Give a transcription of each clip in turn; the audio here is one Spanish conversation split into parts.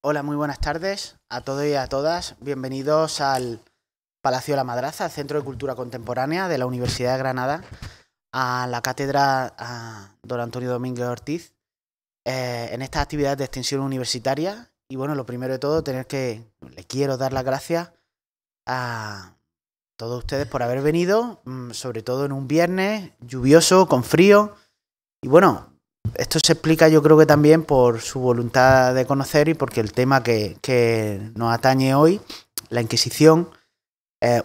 Hola, muy buenas tardes a todos y a todas. Bienvenidos al Palacio de la Madraza, Centro de Cultura Contemporánea de la Universidad de Granada, a la cátedra Don Antonio Domínguez Ortiz, eh, en esta actividad de extensión universitaria. Y bueno, lo primero de todo, tener que, le quiero dar las gracias a todos ustedes por haber venido, mm, sobre todo en un viernes lluvioso, con frío. Y bueno, esto se explica yo creo que también por su voluntad de conocer y porque el tema que, nos atañe hoy, la Inquisición,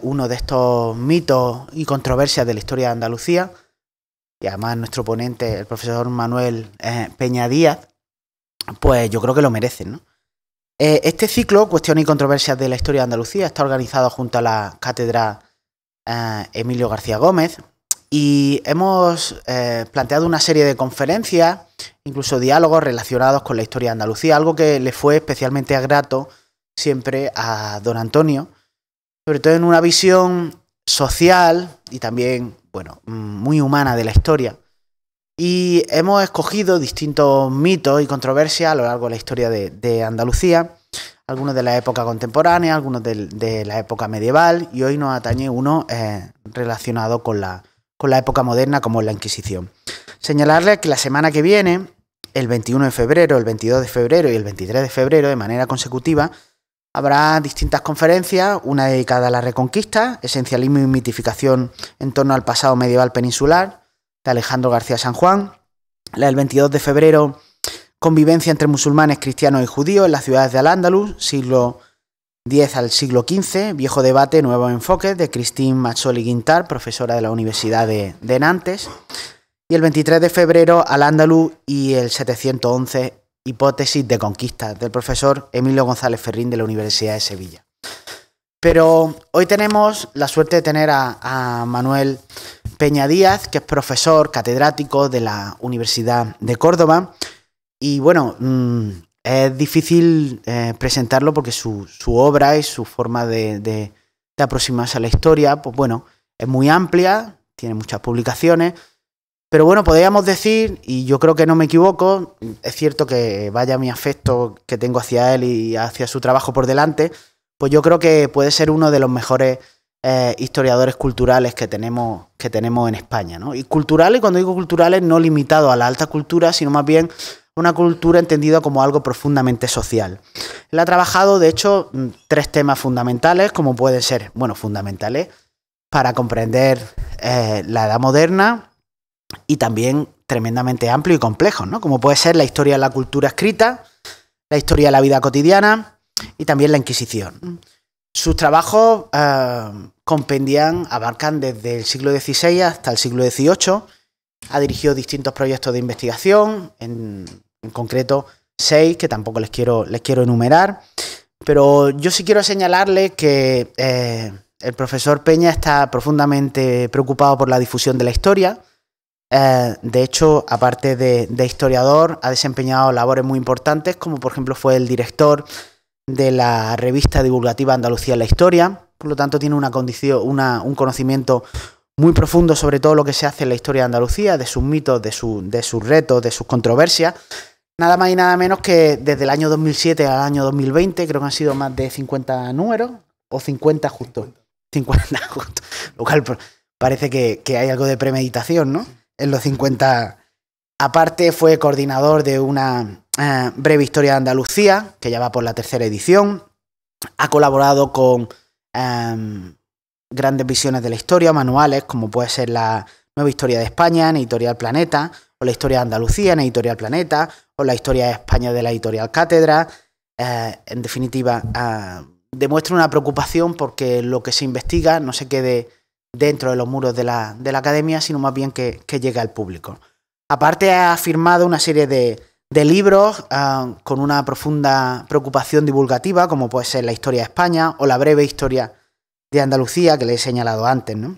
uno de estos mitos y controversias de la historia de Andalucía. Y además nuestro ponente, el profesor Manuel eh, Peña Díaz, pues yo creo que lo merecen. ¿no? Eh, este ciclo, cuestiones y Controversias de la Historia de Andalucía, está organizado junto a la Cátedra eh, Emilio García Gómez, y hemos eh, planteado una serie de conferencias, incluso diálogos relacionados con la historia de Andalucía, algo que le fue especialmente grato siempre a don Antonio, sobre todo en una visión social y también, bueno, muy humana de la historia. Y hemos escogido distintos mitos y controversias a lo largo de la historia de, Andalucía, algunos de la época contemporánea, algunos de, la época medieval, y hoy nos atañe uno eh, relacionado con la con la época moderna como es la Inquisición. Señalarle que la semana que viene, el 21 de febrero, el 22 de febrero y el 23 de febrero, de manera consecutiva, habrá distintas conferencias, una dedicada a la Reconquista, Esencialismo y Mitificación en torno al pasado medieval peninsular, de Alejandro García San Juan, la del 22 de febrero, Convivencia entre musulmanes, cristianos y judíos en las ciudades de Al-Ándalus, siglo 10 al siglo XV, Viejo debate, nuevo enfoque, de Christine Mazzoli Guintar, profesora de la Universidad de, Nantes. Y el 23 de febrero, al Andaluz y el 711, Hipótesis de conquista, del profesor Emilio González Ferrín de la Universidad de Sevilla. Pero hoy tenemos la suerte de tener a, Manuel Peña Díaz, que es profesor catedrático de la Universidad de Córdoba. Y bueno, mm, es difícil eh, presentarlo porque su, obra y su forma de, aproximarse a la historia, pues bueno, es muy amplia, tiene muchas publicaciones, pero bueno, podríamos decir, y yo creo que no me equivoco, es cierto que vaya mi afecto que tengo hacia él y hacia su trabajo por delante, pues yo creo que puede ser uno de los mejores eh, historiadores culturales que tenemos, que tenemos en España. ¿no? Y culturales, cuando digo culturales, no limitado a la alta cultura, sino más bien una cultura entendida como algo profundamente social. Él ha trabajado, de hecho, mm, tres temas fundamentales, como pueden ser, bueno, fundamentales para comprender eh, la edad moderna y también tremendamente amplio y complejo, ¿no? Como puede ser la historia de la cultura escrita, la historia de la vida cotidiana y también la Inquisición. Sus trabajos eh, compendian, abarcan desde el siglo XVI hasta el siglo XVIII. Ha dirigido distintos proyectos de investigación en en concreto seis que tampoco les quiero, les quiero enumerar. Pero yo sí quiero señalarle que eh, el profesor Peña está profundamente preocupado por la difusión de la historia. Eh, de hecho, aparte de, historiador, ha desempeñado labores muy importantes, como por ejemplo fue el director de la revista divulgativa Andalucía en la Historia. Por lo tanto, tiene una condición, un conocimiento muy profundo sobre todo lo que se hace en la historia de Andalucía, de sus mitos, de, de sus retos, de sus controversias. Nada más y nada menos que desde el año 2007 al año 2020, creo que han sido más de 50 números, o 50 justo. 50 justo. Lo cual pues, parece que, hay algo de premeditación, ¿no? En los 50. Aparte, fue coordinador de una eh, breve historia de Andalucía, que ya va por la tercera edición. Ha colaborado con em, grandes visiones de la historia, manuales, como puede ser la Nueva Historia de España en Editorial Planeta, o la Historia de Andalucía en Editorial Planeta, o la historia de España de la editorial Cátedra. Eh, en definitiva, eh, demuestra una preocupación porque lo que se investiga no se quede dentro de los muros de la, academia, sino más bien que, llegue al público. Aparte, ha firmado una serie de, libros eh, con una profunda preocupación divulgativa, como puede ser La historia de España o La breve historia de Andalucía, que le he señalado antes. ¿no?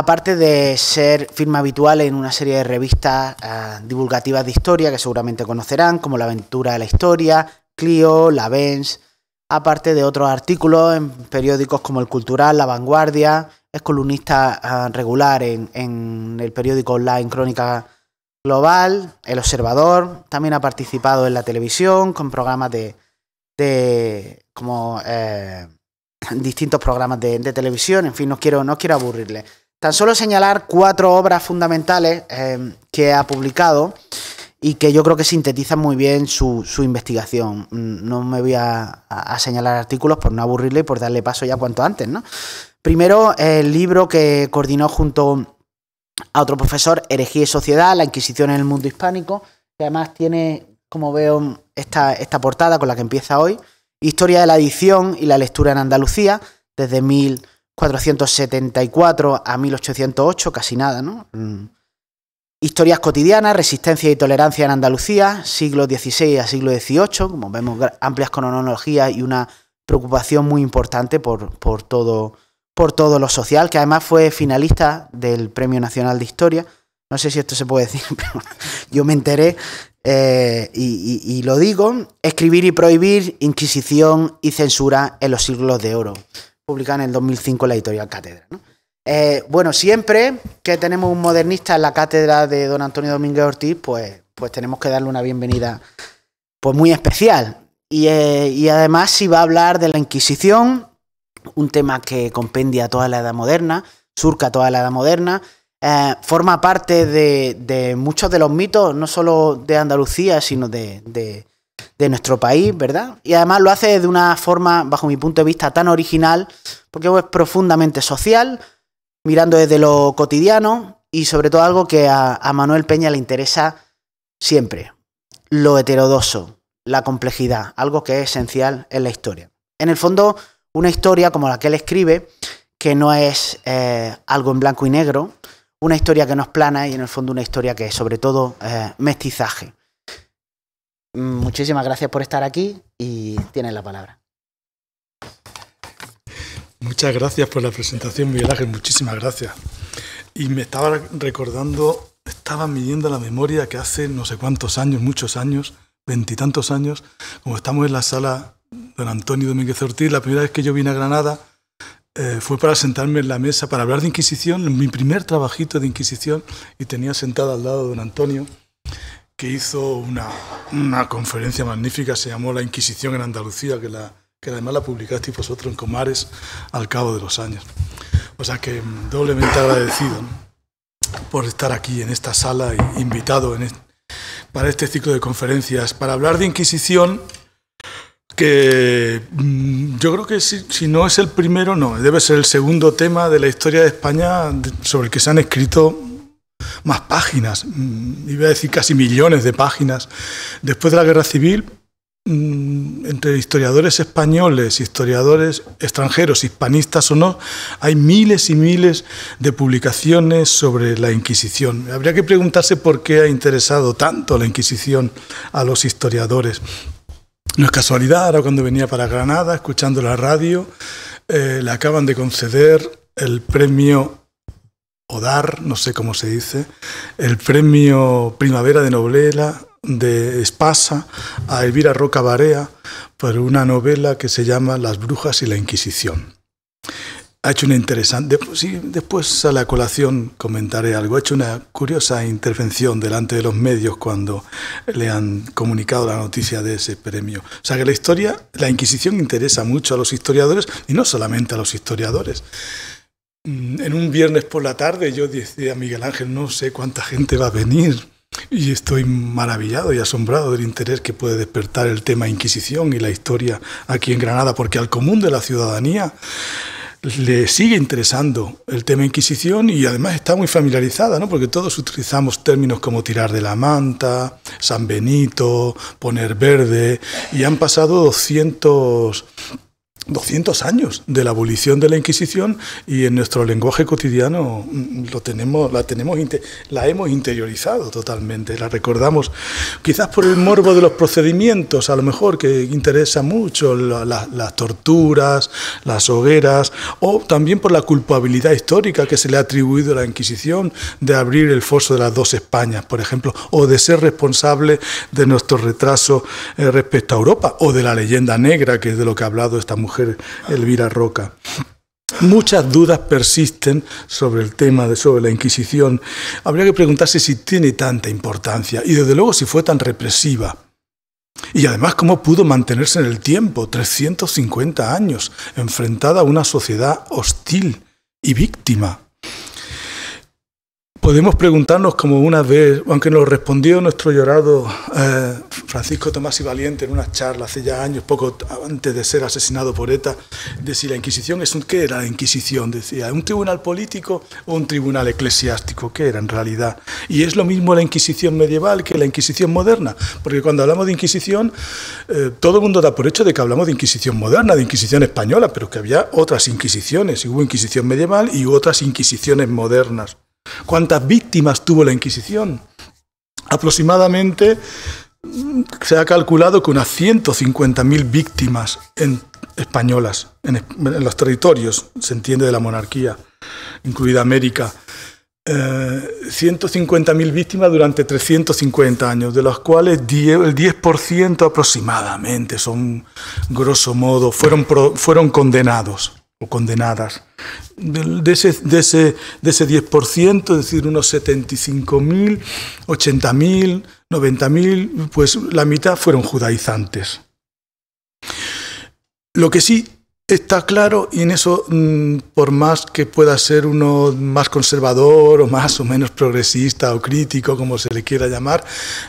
Aparte de ser firma habitual en una serie de revistas eh, divulgativas de historia que seguramente conocerán, como La Aventura de la Historia, Clio, La Vence, aparte de otros artículos en periódicos como El Cultural, La Vanguardia, es columnista eh, regular en, el periódico online Crónica Global, El Observador, también ha participado en la televisión con programas de, como eh, distintos programas de, televisión, en fin, no quiero, no quiero aburrirle. Tan solo señalar cuatro obras fundamentales eh, que ha publicado y que yo creo que sintetizan muy bien su, investigación. Mm, no me voy a, señalar artículos por no aburrirle y por darle paso ya cuanto antes, ¿no? Primero, el libro que coordinó junto a otro profesor, Herejía y Sociedad, la Inquisición en el Mundo Hispánico, que además tiene, como veo, esta, esta portada con la que empieza hoy, Historia de la Edición y la Lectura en Andalucía, desde 1000 474 a 1808, casi nada, ¿no? Mm. Historias cotidianas, resistencia y tolerancia en Andalucía, siglo XVI a siglo XVIII, como vemos, amplias cronologías y una preocupación muy importante por, todo, lo social, que además fue finalista del Premio Nacional de Historia. No sé si esto se puede decir, pero yo me enteré eh, y lo digo. Escribir y prohibir, Inquisición y censura en los siglos de oro publicada en el 2005 la editorial Cátedra. Eh, bueno, siempre que tenemos un modernista en la cátedra de don Antonio Domínguez Ortiz, pues, pues tenemos que darle una bienvenida pues, muy especial. Y, eh, además, si va a hablar de la Inquisición, un tema que compendia toda la Edad Moderna, surca toda la Edad Moderna, eh, forma parte de, muchos de los mitos, no solo de Andalucía, sino de, de nuestro país, ¿verdad? Y además lo hace de una forma, bajo mi punto de vista, tan original, porque es profundamente social, mirando desde lo cotidiano y sobre todo algo que a, Manuel Peña le interesa siempre, lo heterodoso, la complejidad, algo que es esencial en la historia. En el fondo, una historia como la que él escribe, que no es eh, algo en blanco y negro, una historia que nos plana y en el fondo una historia que es sobre todo eh, mestizaje. Muchísimas gracias por estar aquí y tienes la palabra. Muchas gracias por la presentación, Miguel Ángel, muchísimas gracias. Y me estaba recordando, estaba midiendo la memoria que hace no sé cuántos años, muchos años, veintitantos años, como estamos en la sala don Antonio Domínguez Ortiz, la primera vez que yo vine a Granada eh, fue para sentarme en la mesa para hablar de Inquisición, mi primer trabajito de Inquisición, y tenía sentado al lado don Antonio que hizo una, conferencia magnífica, se llamó La Inquisición en Andalucía, que, la, que además la publicasteis vosotros en Comares al cabo de los años. O sea que mm, doblemente agradecido por estar aquí en esta sala, y invitado en para este ciclo de conferencias, para hablar de Inquisición, que mm, yo creo que si, no es el primero, no, debe ser el segundo tema de la historia de España sobre el que se han escrito más páginas, mm, iba a decir casi millones de páginas. Después de la Guerra Civil, mm, entre historiadores españoles, historiadores extranjeros, hispanistas o no, hay miles y miles de publicaciones sobre la Inquisición. Habría que preguntarse por qué ha interesado tanto la Inquisición a los historiadores. No es casualidad, ahora cuando venía para Granada, escuchando la radio, eh, le acaban de conceder el premio o dar, no sé cómo se dice, el premio Primavera de Novela de Espasa a Elvira Roca Barea por una novela que se llama Las Brujas y la Inquisición. Ha hecho una interesante. Después, después a la colación comentaré algo. Ha hecho una curiosa intervención delante de los medios cuando le han comunicado la noticia de ese premio. O sea que la historia, la Inquisición interesa mucho a los historiadores y no solamente a los historiadores. Mm, en un viernes por la tarde yo decía a Miguel Ángel, no sé cuánta gente va a venir. Y estoy maravillado y asombrado del interés que puede despertar el tema Inquisición y la historia aquí en Granada, porque al común de la ciudadanía le sigue interesando el tema Inquisición y además está muy familiarizada, ¿no? porque todos utilizamos términos como tirar de la manta, San Benito, poner verde, y han pasado 200 200 años de la abolición de la Inquisición y en nuestro lenguaje cotidiano mm, lo tenemos, la, tenemos, la hemos interiorizado totalmente, la recordamos quizás por el morbo de los procedimientos, a lo mejor que interesa mucho, las torturas, las hogueras, o también por la culpabilidad histórica que se le ha atribuido a la Inquisición de abrir el foso de las dos Españas, por ejemplo, o de ser responsable de nuestro retraso eh, respecto a Europa, o de la leyenda negra, que es de lo que ha hablado esta mujer Elvira Roca. Muchas dudas persisten sobre el tema de sobre la Inquisición. Habría que preguntarse si tiene tanta importancia y desde luego si fue tan represiva. Y además cómo pudo mantenerse en el tiempo, 350 años, enfrentada a una sociedad hostil y víctima Podemos preguntarnos, como una vez, aunque nos respondió nuestro llorado eh, Francisco Tomás y Valiente en una charla hace ya años, poco antes de ser asesinado por ETA, de si la Inquisición es un. ¿Qué era la Inquisición? Decía, ¿un tribunal político o un tribunal eclesiástico? que era en realidad? Y es lo mismo la Inquisición medieval que la Inquisición moderna, porque cuando hablamos de Inquisición, eh, todo el mundo da por hecho de que hablamos de Inquisición moderna, de Inquisición española, pero que había otras Inquisiciones, y hubo Inquisición medieval y otras Inquisiciones modernas. ¿Cuántas víctimas tuvo la Inquisición? Aproximadamente mm, se ha calculado que unas 150.000 víctimas españolas en, los territorios, se entiende, de la monarquía, incluida América. 150.000 eh, víctimas durante 350 años, de las cuales el 10% aproximadamente, son grosso modo, fueron condenados o condenadas. De, ese, de, ese, de ese 10%, es decir, unos 75.000, 80.000, 90.000, pues la mitad fueron judaizantes. Lo que sí está claro, y en eso, mm, por más que pueda ser uno más conservador o más o menos progresista o crítico, como se le quiera llamar,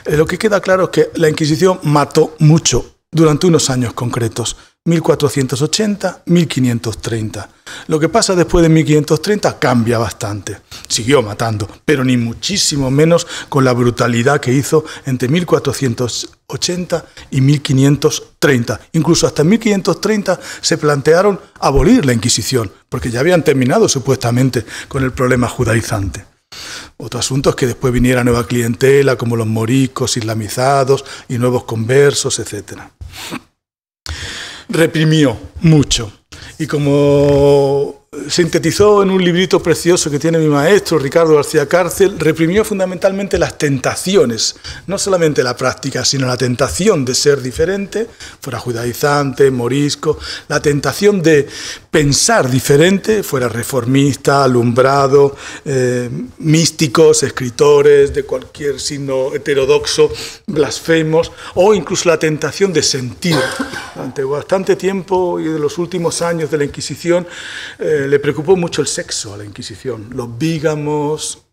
eh, lo que queda claro es que la Inquisición mató mucho durante unos años concretos. 1480, 1530. Lo que pasa después de 1530 cambia bastante. Siguió matando, pero ni muchísimo menos con la brutalidad que hizo entre 1480 y 1530. Incluso hasta 1530 se plantearon abolir la Inquisición, porque ya habían terminado supuestamente con el problema judaizante. Otro asunto es que después viniera nueva clientela, como los moriscos, islamizados y nuevos conversos, etcétera reprimió mucho. Y como sintetizó en un librito precioso que tiene mi maestro, Ricardo García Cárcel, reprimió fundamentalmente las tentaciones, no solamente la práctica, sino la tentación de ser diferente, fuera judaizante, morisco, la tentación de pensar diferente, fuera reformista, alumbrado, eh, místicos, escritores de cualquier signo heterodoxo, blasfemos, o incluso la tentación de sentir. Durante bastante tiempo y de los últimos años de la Inquisición, eh, le preocupó mucho el sexo a la Inquisición, los bígamos,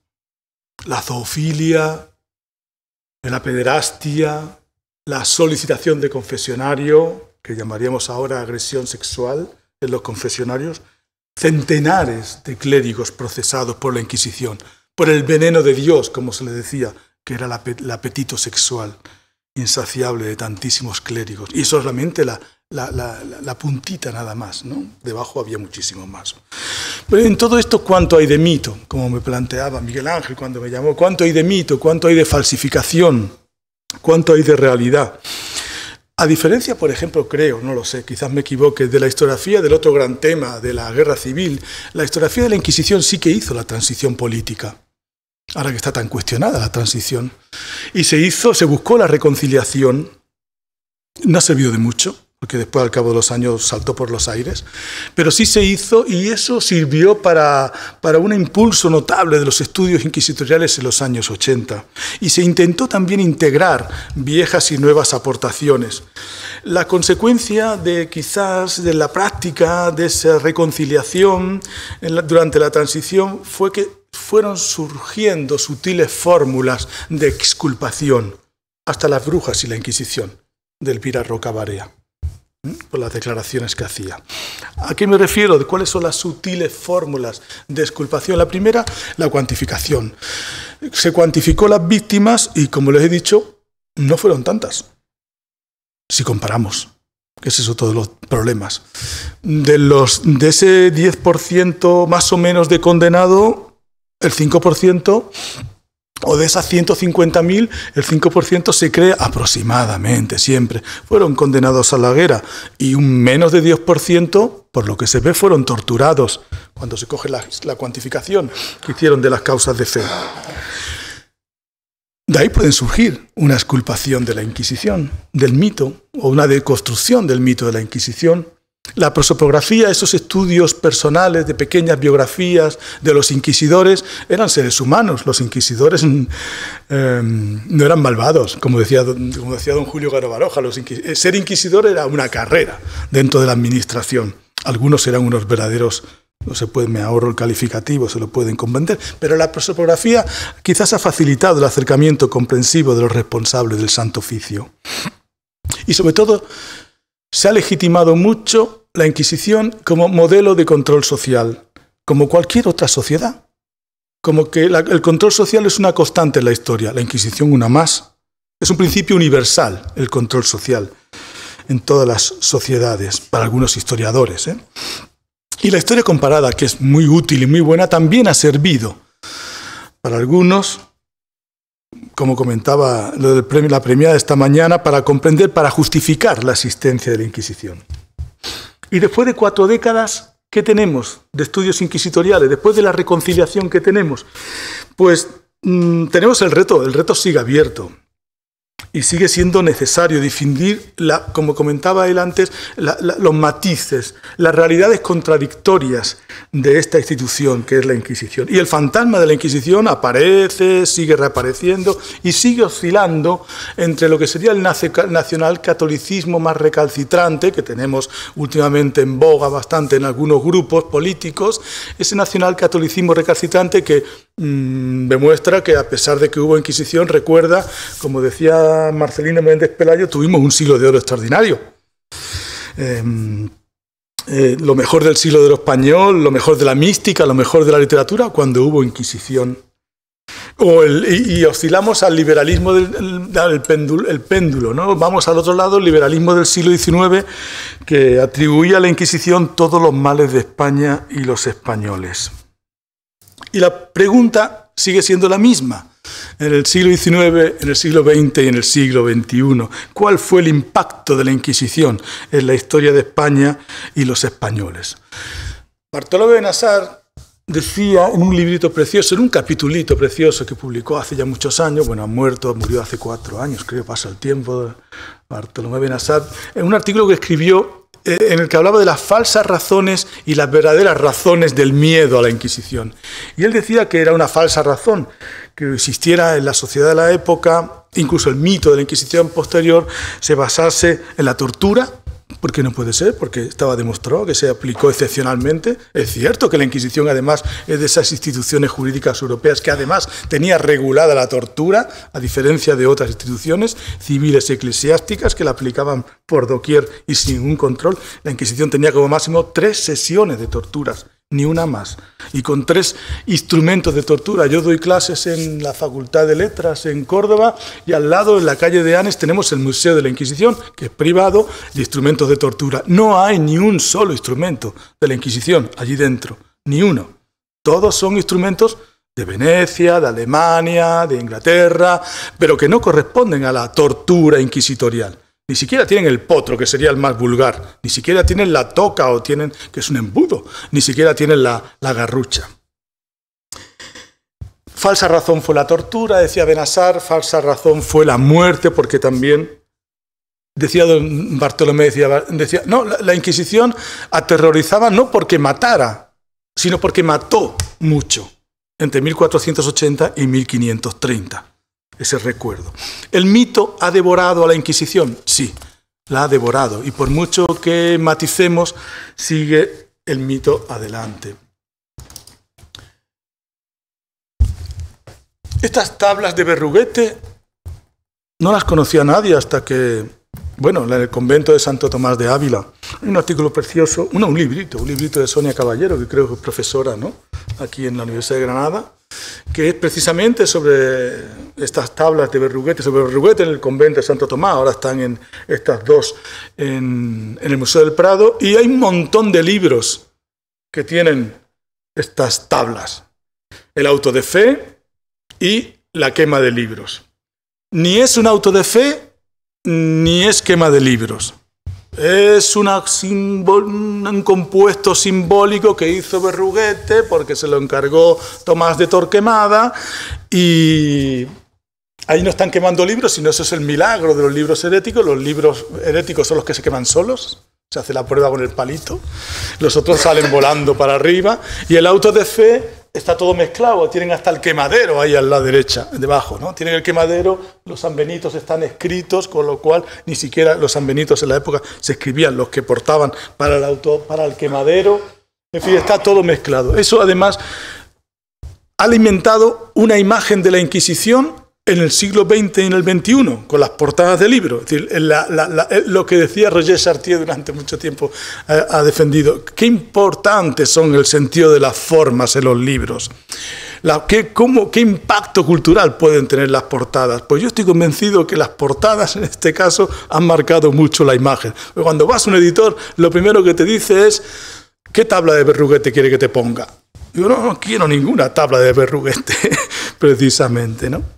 la zoofilia, la pederastia, la solicitación de confesionario, que llamaríamos ahora agresión sexual en los confesionarios, centenares de clérigos procesados por la Inquisición, por el veneno de Dios, como se le decía, que era el apetito sexual insaciable de tantísimos clérigos. Y solamente la la, puntita nada más, ¿no? Debajo había muchísimo más. Pero en todo esto, ¿cuánto hay de mito? Como me planteaba Miguel Ángel cuando me llamó, ¿cuánto hay de mito? ¿Cuánto hay de falsificación? ¿Cuánto hay de realidad? A diferencia, por ejemplo, creo, no lo sé, quizás me equivoque, de la historiografía del otro gran tema, de la guerra civil, la historiografía de la Inquisición sí que hizo la transición política ahora que está tan cuestionada la transición. Y se hizo, se buscó la reconciliación, no ha servido de mucho que después al cabo de los años saltó por los aires, pero sí se hizo y eso sirvió para, para un impulso notable de los estudios inquisitoriales en los años 80. Y se intentó también integrar viejas y nuevas aportaciones. La consecuencia de quizás de la práctica de esa reconciliación durante la transición fue que fueron surgiendo sutiles fórmulas de exculpación, hasta las brujas y la Inquisición, del Elvira Roca por las declaraciones que hacía. ¿A qué me refiero? ¿Cuáles son las sutiles fórmulas de exculpación? La primera, la cuantificación. Se cuantificó las víctimas y, como les he dicho, no fueron tantas. Si comparamos, que es eso todos los problemas. De, los, de ese 10% más o menos de condenado, el 5% o de esas 150.000, el 5% se cree aproximadamente siempre. Fueron condenados a la guerra, y un menos de 10%, por lo que se ve, fueron torturados cuando se coge la, cuantificación que hicieron de las causas de fe. De ahí pueden surgir una exculpación de la Inquisición, del mito, o una deconstrucción del mito de la Inquisición, la prosopografía, esos estudios personales de pequeñas biografías de los inquisidores, eran seres humanos. Los inquisidores mm, em, no eran malvados, como decía, decía don Julio Garo eh, ser inquisidor era una carrera dentro de la administración. Algunos eran unos verdaderos no se puede, me ahorro el calificativo, se lo pueden comprender, pero la prosopografía quizás ha facilitado el acercamiento comprensivo de los responsables del Santo Oficio. Y sobre todo, se ha legitimado mucho la Inquisición como modelo de control social, como cualquier otra sociedad. Como que el control social es una constante en la historia, la Inquisición una más. Es un principio universal el control social en todas las sociedades, para algunos historiadores. ¿eh? Y la historia comparada, que es muy útil y muy buena, también ha servido para algunos como comentaba, premio, la premiada esta mañana, para comprender, para justificar la existencia de la Inquisición. Y después de cuatro décadas, ¿qué tenemos de estudios inquisitoriales? Después de la reconciliación que tenemos, pues mm, tenemos el reto, el reto sigue abierto y sigue siendo necesario difundir, la, como comentaba él antes, los matices, las realidades contradictorias de esta institución que es la Inquisición. Y el fantasma de la Inquisición aparece, sigue reapareciendo y sigue oscilando entre lo que sería el nacionalcatolicismo más recalcitrante, que tenemos últimamente en boga bastante en algunos grupos políticos, ese nacionalcatolicismo recalcitrante que Mm, demuestra que a pesar de que hubo Inquisición, recuerda, como decía Marcelino Méndez Pelayo, tuvimos un siglo de oro extraordinario. Em, eh, lo mejor del siglo de lo español, lo mejor de la mística, lo mejor de la literatura, cuando hubo Inquisición. y, oscilamos al liberalismo del el, péndulo, ¿no? Vamos al otro lado, el liberalismo del siglo XIX, que atribuía a la Inquisición todos los males de España y los españoles. Y la pregunta sigue siendo la misma. En el siglo XIX, en el siglo XX y en el siglo XXI, ¿cuál fue el impacto de la Inquisición en la historia de España y los españoles? Bartolomé Nazar decía en un librito precioso, en un capitulito precioso que publicó hace ya muchos años, bueno, ha muerto, murió hace cuatro años, creo, pasa el tiempo, Bartolomé Benassar, en un artículo que escribió eh, en el que hablaba de las falsas razones y las verdaderas razones del miedo a la Inquisición. Y él decía que era una falsa razón, que existiera en la sociedad de la época, incluso el mito de la Inquisición posterior, se basase en la tortura, ¿Por qué no puede ser, porque estaba demostrado que se aplicó excepcionalmente. Es cierto que la Inquisición, además, es de esas instituciones jurídicas europeas que, además, tenía regulada la tortura, a diferencia de otras instituciones civiles eclesiásticas que la aplicaban por doquier y sin ningún control. La Inquisición tenía como máximo tres sesiones de torturas ni una más. Y con tres instrumentos de tortura. Yo doy clases en la Facultad de Letras en Córdoba y al lado, en la calle de Anes, tenemos el Museo de la Inquisición, que es privado, de instrumentos de tortura. No hay ni un solo instrumento de la Inquisición allí dentro, ni uno. Todos son instrumentos de Venecia, de Alemania, de Inglaterra, pero que no corresponden a la tortura inquisitorial. Ni siquiera tienen el potro, que sería el más vulgar. Ni siquiera tienen la toca o tienen, que es un embudo. Ni siquiera tienen la, garrucha. Falsa razón fue la tortura, decía Benazar. Falsa razón fue la muerte, porque también decía don Bartolomé, decía, no, la, la Inquisición aterrorizaba no porque matara, sino porque mató mucho, entre 1480 y 1530 ese recuerdo. ¿El mito ha devorado a la Inquisición? Sí, la ha devorado. Y por mucho que maticemos, sigue el mito adelante. Estas tablas de Berruguete no las conocía nadie hasta que, bueno, en el convento de Santo Tomás de Ávila. Hay un artículo precioso, no, un librito, un librito de Sonia Caballero, que creo que es profesora, ¿no? Aquí en la Universidad de Granada que es precisamente sobre estas tablas de Berruguete, sobre Berruguete en el convento de Santo Tomás, ahora están en estas dos en el Museo del Prado, y hay un montón de libros que tienen estas tablas. El auto de fe y la quema de libros. Ni es un auto de fe, ni es quema de libros. Es un compuesto simbólico que hizo Berruguete porque se lo encargó Tomás de Torquemada y ahí no están quemando libros, sino eso es el milagro de los libros heréticos. Los libros heréticos son los que se queman solos, se hace la prueba con el palito, los otros salen volando para arriba y el auto de fe está todo mezclado, tienen hasta el quemadero ahí a la derecha, debajo, ¿no? Tienen el quemadero, los sanbenitos están escritos, con lo cual ni siquiera los sanbenitos en la época se escribían, los que portaban para el auto, para el quemadero, en fin, está todo mezclado. Eso además ha alimentado una imagen de la Inquisición en el siglo XX y en el XXI, con las portadas de libros. Es decir, eh, eh, lo que decía Roger Chartier durante mucho tiempo eh, ha defendido. Qué importantes son el sentido de las formas en los libros. qué, ¿Qué impacto cultural pueden tener las portadas? Pues yo estoy convencido que las portadas en este caso han marcado mucho la imagen. Cuando vas a un editor, lo primero que te dice es, ¿qué tabla de verruguete quiere que te ponga? Yo no, quiero ninguna tabla de verruguete, precisamente, ¿no?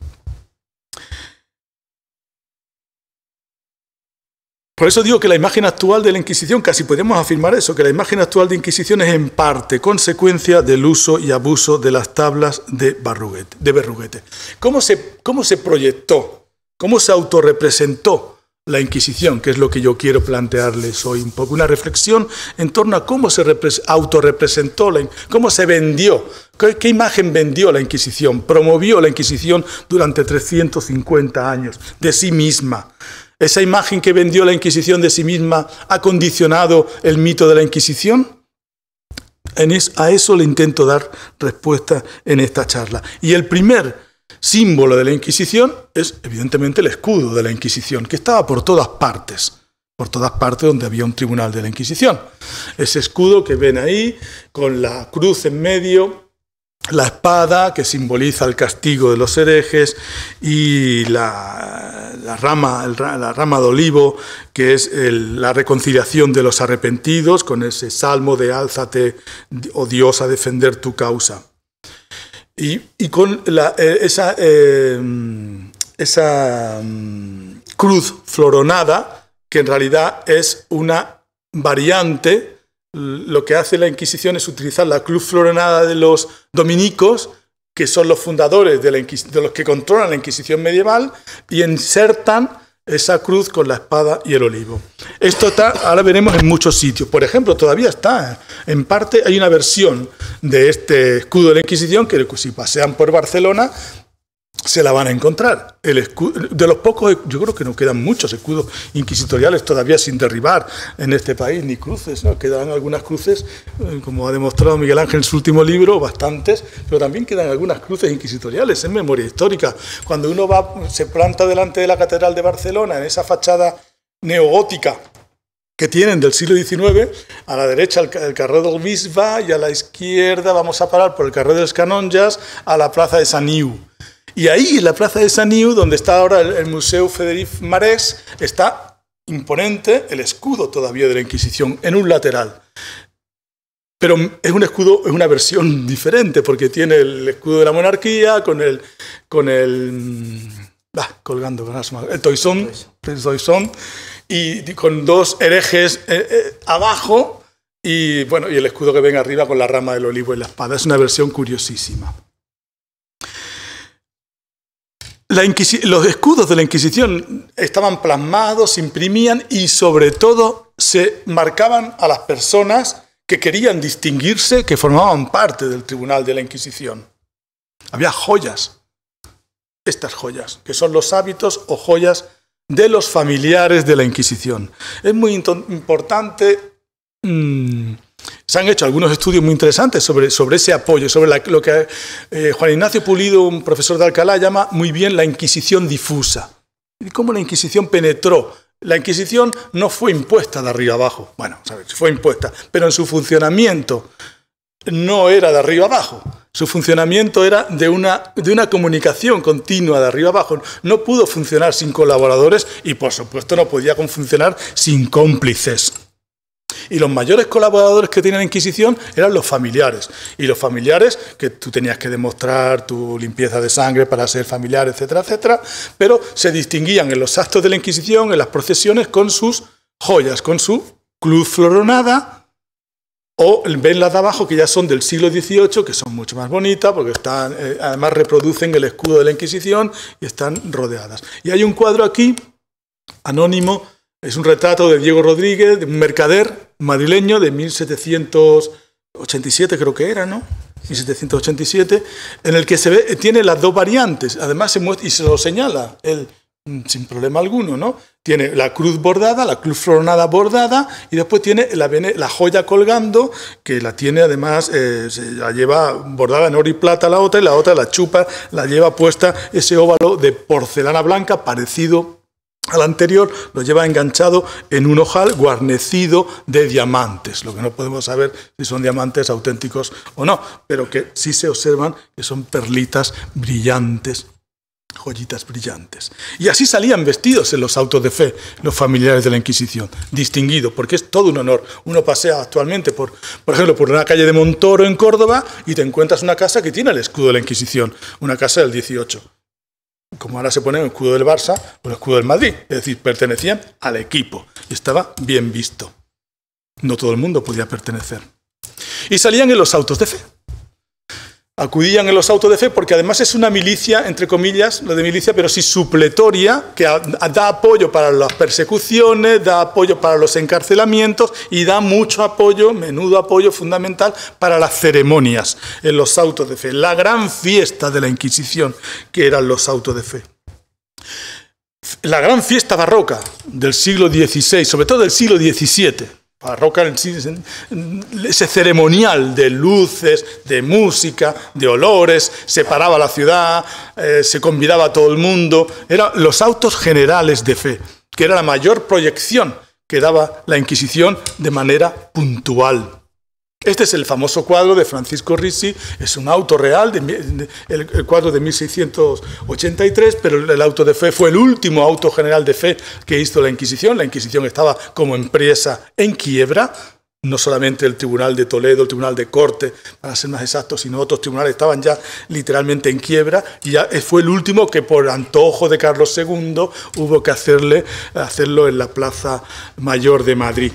Por eso digo que la imagen actual de la Inquisición, casi podemos afirmar eso, que la imagen actual de Inquisición es en parte consecuencia del uso y abuso de las tablas de, Berruguete. ¿Cómo se, ¿Cómo se proyectó, cómo se autorrepresentó la Inquisición? Que es lo que yo quiero plantearles hoy un poco, una reflexión en torno a cómo se autorrepresentó, cómo se vendió, qué, qué imagen vendió la Inquisición, promovió la Inquisición durante 350 años de sí misma. ¿Esa imagen que vendió la Inquisición de sí misma ha condicionado el mito de la Inquisición? En a eso le intento dar respuesta en esta charla. Y el primer símbolo de la Inquisición es evidentemente el escudo de la Inquisición, que estaba por todas partes, por todas partes donde había un tribunal de la Inquisición. Ese escudo que ven ahí, con la cruz en medio, la espada, que simboliza el castigo de los herejes, y la, rama, la rama de olivo, que es la reconciliación de los arrepentidos, con ese salmo de álzate, oh Dios, a defender tu causa. Y, con eh, esa, eh, esa mm, cruz floronada, que en realidad es una variante lo que hace la Inquisición es utilizar la Cruz florenada de los dominicos, que son los fundadores de, la de, los que controlan la Inquisición medieval, y insertan esa cruz con la espada y el olivo. Esto está, ahora veremos en muchos sitios. Por ejemplo, todavía está. En parte hay una versión de este escudo de la Inquisición que si pasean por Barcelona se la van a encontrar. El de los pocos, e-, yo creo que no quedan muchos escudos inquisitoriales todavía sin derribar en este país, ni cruces, ¿no? Quedan algunas cruces, eh, como ha demostrado Miguel Ángel en su último libro, bastantes, pero también quedan algunas cruces inquisitoriales en memoria histórica. Cuando uno va, se planta delante de la Catedral de Barcelona, en esa fachada neogótica que tienen del siglo XIX, a la derecha el, carrer del Bisba y a la izquierda vamos a parar por el carrer de los Canonjas a la plaza de San Iu y ahí, en la plaza de Saniu, donde está ahora el, Museo Federic Marés, está imponente el escudo todavía de la Inquisición en un lateral. Pero es un escudo, es una versión diferente, porque tiene el escudo de la monarquía con el. con el. Mm, colgando con el toisón, el y con dos herejes eh, eh, abajo, y bueno, y el escudo que ven arriba con la rama del olivo y la espada. Es una versión curiosísima los escudos de la Inquisición estaban plasmados, se imprimían y sobre todo se marcaban a las personas que querían distinguirse, que formaban parte del tribunal de la Inquisición. Había joyas, estas joyas, que son los hábitos o joyas de los familiares de la Inquisición. Es muy importante mm, se han hecho algunos estudios muy interesantes sobre, ese apoyo, sobre lo que eh, Juan Ignacio Pulido, un profesor de Alcalá, llama muy bien la Inquisición difusa. Y cómo la Inquisición penetró. La Inquisición no fue impuesta de arriba abajo, bueno, ¿sabes? fue impuesta, pero en su funcionamiento no era de arriba abajo. Su funcionamiento era de una, de una comunicación continua de arriba abajo. No pudo funcionar sin colaboradores y, por supuesto, no podía funcionar sin cómplices. Y los mayores colaboradores que tenía la Inquisición eran los familiares. Y los familiares, que tú tenías que demostrar tu limpieza de sangre para ser familiar, etcétera, etcétera, pero se distinguían en los actos de la Inquisición, en las procesiones, con sus joyas, con su cruz floronada, o ven las de abajo que ya son del siglo XVIII, que son mucho más bonitas, porque están, eh, además reproducen el escudo de la Inquisición y están rodeadas. Y hay un cuadro aquí, anónimo, es un retrato de Diego Rodríguez, de un mercader madrileño de 1787, creo que era, ¿no? 1787, en el que se ve, tiene las dos variantes. Además, se muestra, y se lo señala él mm, sin problema alguno, ¿no? Tiene la cruz bordada, la cruz floronada bordada, y después tiene la, joya colgando, que la tiene además, eh, la lleva bordada en oro y plata la otra, y la otra la chupa, la lleva puesta ese óvalo de porcelana blanca parecido al anterior, lo lleva enganchado en un ojal guarnecido de diamantes, lo que no podemos saber si son diamantes auténticos o no, pero que sí se observan que son perlitas brillantes joyitas brillantes. Y así salían vestidos en los autos de fe los familiares de la Inquisición, distinguido, porque es todo un honor. Uno pasea actualmente, por, por ejemplo, por una calle de Montoro en Córdoba y te encuentras una casa que tiene el escudo de la Inquisición, una casa del 18 como ahora se pone el escudo del Barça o pues el escudo del Madrid. Es decir, pertenecían al equipo y estaba bien visto. No todo el mundo podía pertenecer. Y salían en los autos de fe acudían en los autos de fe, porque además es una milicia, entre comillas, lo de milicia, pero sí supletoria, que da apoyo para las persecuciones, da apoyo para los encarcelamientos y da mucho apoyo, menudo apoyo fundamental, para las ceremonias en los autos de fe, la gran fiesta de la Inquisición, que eran los autos de fe. La gran fiesta barroca del siglo XVI, sobre todo del siglo XVII, ese ceremonial de luces, de música, de olores, separaba la ciudad, eh, se convidaba a todo el mundo. Eran los autos generales de fe, que era la mayor proyección que daba la Inquisición de manera puntual. Este es el famoso cuadro de Francisco Risi, es un auto real, el, cuadro de 1683, pero el, auto de fe fue el último auto general de fe que hizo la Inquisición. La Inquisición estaba como empresa en quiebra, no solamente el Tribunal de Toledo, el Tribunal de Corte, para ser más exactos, sino otros tribunales estaban ya literalmente en quiebra y ya eh, fue el último que por antojo de Carlos II hubo que hacerle, hacerlo en la Plaza Mayor de Madrid.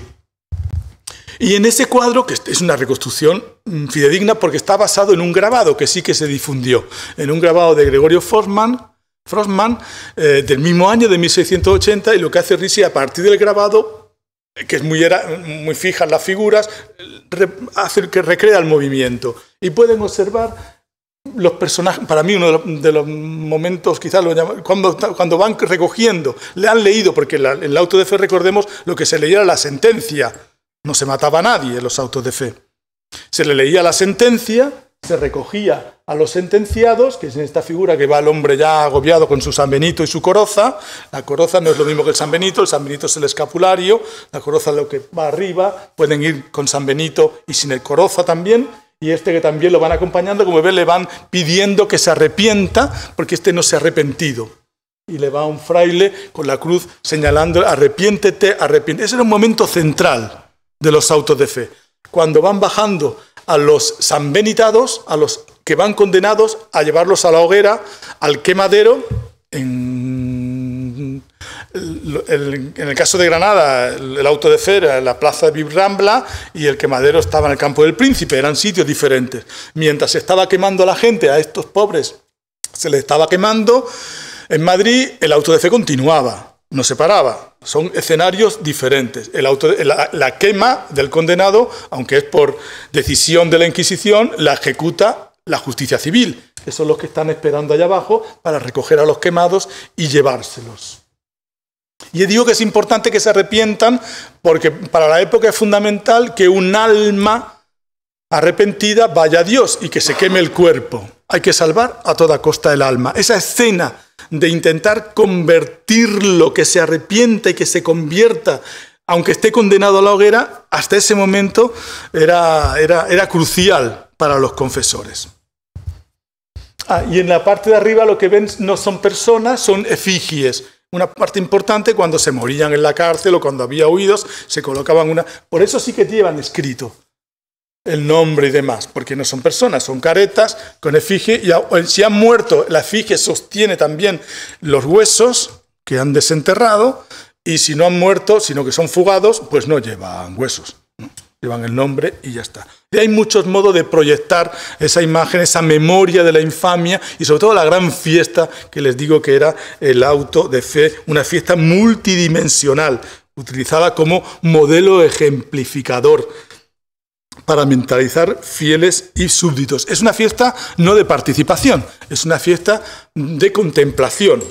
Y en ese cuadro, que es una reconstrucción mm, fidedigna porque está basado en un grabado que sí que se difundió, en un grabado de Gregorio Forman, Frostman, eh, del mismo año de 1680, y lo que hace Risi a partir del grabado, eh, que es muy, era, muy fijas las figuras, hace que recrea el movimiento. Y pueden observar los personajes, para mí uno de los, momentos, quizás lo cuando, cuando van recogiendo, le han leído, porque en la, auto de fe recordemos lo que se leía era la sentencia no se mataba a nadie en los autos de fe. Se le leía la sentencia, se recogía a los sentenciados, que es en esta figura que va el hombre ya agobiado con su San Benito y su coroza. La coroza no es lo mismo que el San Benito, el San Benito es el escapulario, la coroza es lo que va arriba, pueden ir con San Benito y sin el coroza también. Y este que también lo van acompañando, como ve, le van pidiendo que se arrepienta, porque este no se ha arrepentido. Y le va a un fraile con la cruz señalando, arrepiéntete, arrepiéntete. Ese era un momento central de los autos de fe. Cuando van bajando a los sanbenitados, a los que van condenados a llevarlos a la hoguera, al quemadero, en, el caso de Granada, el auto de fe era en la plaza de Vibrambla y el quemadero estaba en el campo del príncipe, eran sitios diferentes. Mientras se estaba quemando a la gente, a estos pobres se les estaba quemando, en Madrid el auto de fe continuaba se separaba. Son escenarios diferentes. la, quema del condenado, aunque es por decisión de la Inquisición, la ejecuta la justicia civil, ...esos son los que están esperando allá abajo para recoger a los quemados y llevárselos. Y digo que es importante que se arrepientan porque para la época es fundamental que un alma arrepentida vaya a Dios y que se queme el cuerpo. Hay que salvar a toda costa el alma. Esa escena de intentar convertirlo, que se arrepiente, y que se convierta, aunque esté condenado a la hoguera, hasta ese momento era, era, crucial para los confesores. Ah, y en la parte de arriba lo que ven no son personas, son efigies. Una parte importante cuando se morían en la cárcel o cuando había huidos, se colocaban una... Por eso sí que llevan escrito el nombre y demás, porque no son personas, son caretas con efigie, y si han muerto, la efigie sostiene también los huesos que han desenterrado, y si no han muerto, sino que son fugados, pues no llevan huesos, llevan el nombre y ya está. Y hay muchos modos de proyectar esa imagen, esa memoria de la infamia y sobre todo la gran fiesta que les digo que era el auto de fe, una fiesta multidimensional, utilizada como modelo ejemplificador para mentalizar fieles y súbditos. Es una fiesta no de participación, es una fiesta de contemplación.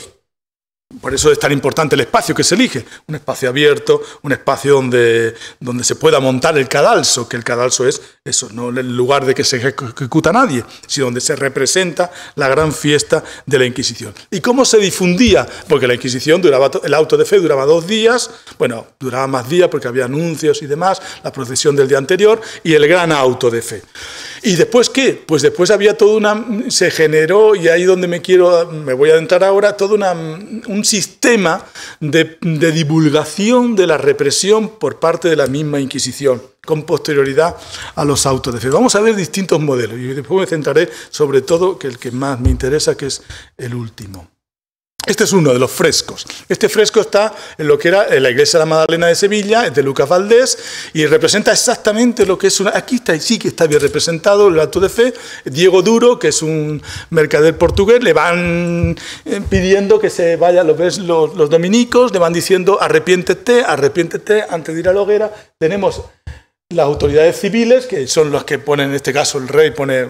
Por eso es tan importante el espacio que se elige, un espacio abierto, un espacio donde, donde se pueda montar el cadalso, que el cadalso es eso, no el lugar de que se ejecuta nadie, sino donde se representa la gran fiesta de la Inquisición. ¿Y cómo se difundía? Porque la Inquisición duraba, el auto de fe duraba dos días, bueno, duraba más días porque había anuncios y demás, la procesión del día anterior y el gran auto de fe. ¿Y después qué? Pues después había toda una, se generó, y ahí donde me quiero, me voy a adentrar ahora, todo una, un sistema de, divulgación de la represión por parte de la misma Inquisición con posterioridad a los autos de Vamos a ver distintos modelos y después me centraré sobre todo que el que más me interesa, que es el último. Este es uno de los frescos. Este fresco está en lo que era la iglesia de la Magdalena de Sevilla, es de Lucas Valdés, y representa exactamente lo que es una. Aquí está, sí que está bien representado el acto de fe. Diego Duro, que es un mercader portugués, le van eh, pidiendo que se vaya, lo ves los, dominicos, le van diciendo arrepiéntete, arrepiéntete antes de ir a la hoguera. Tenemos las autoridades civiles, que son las que ponen, en este caso el rey pone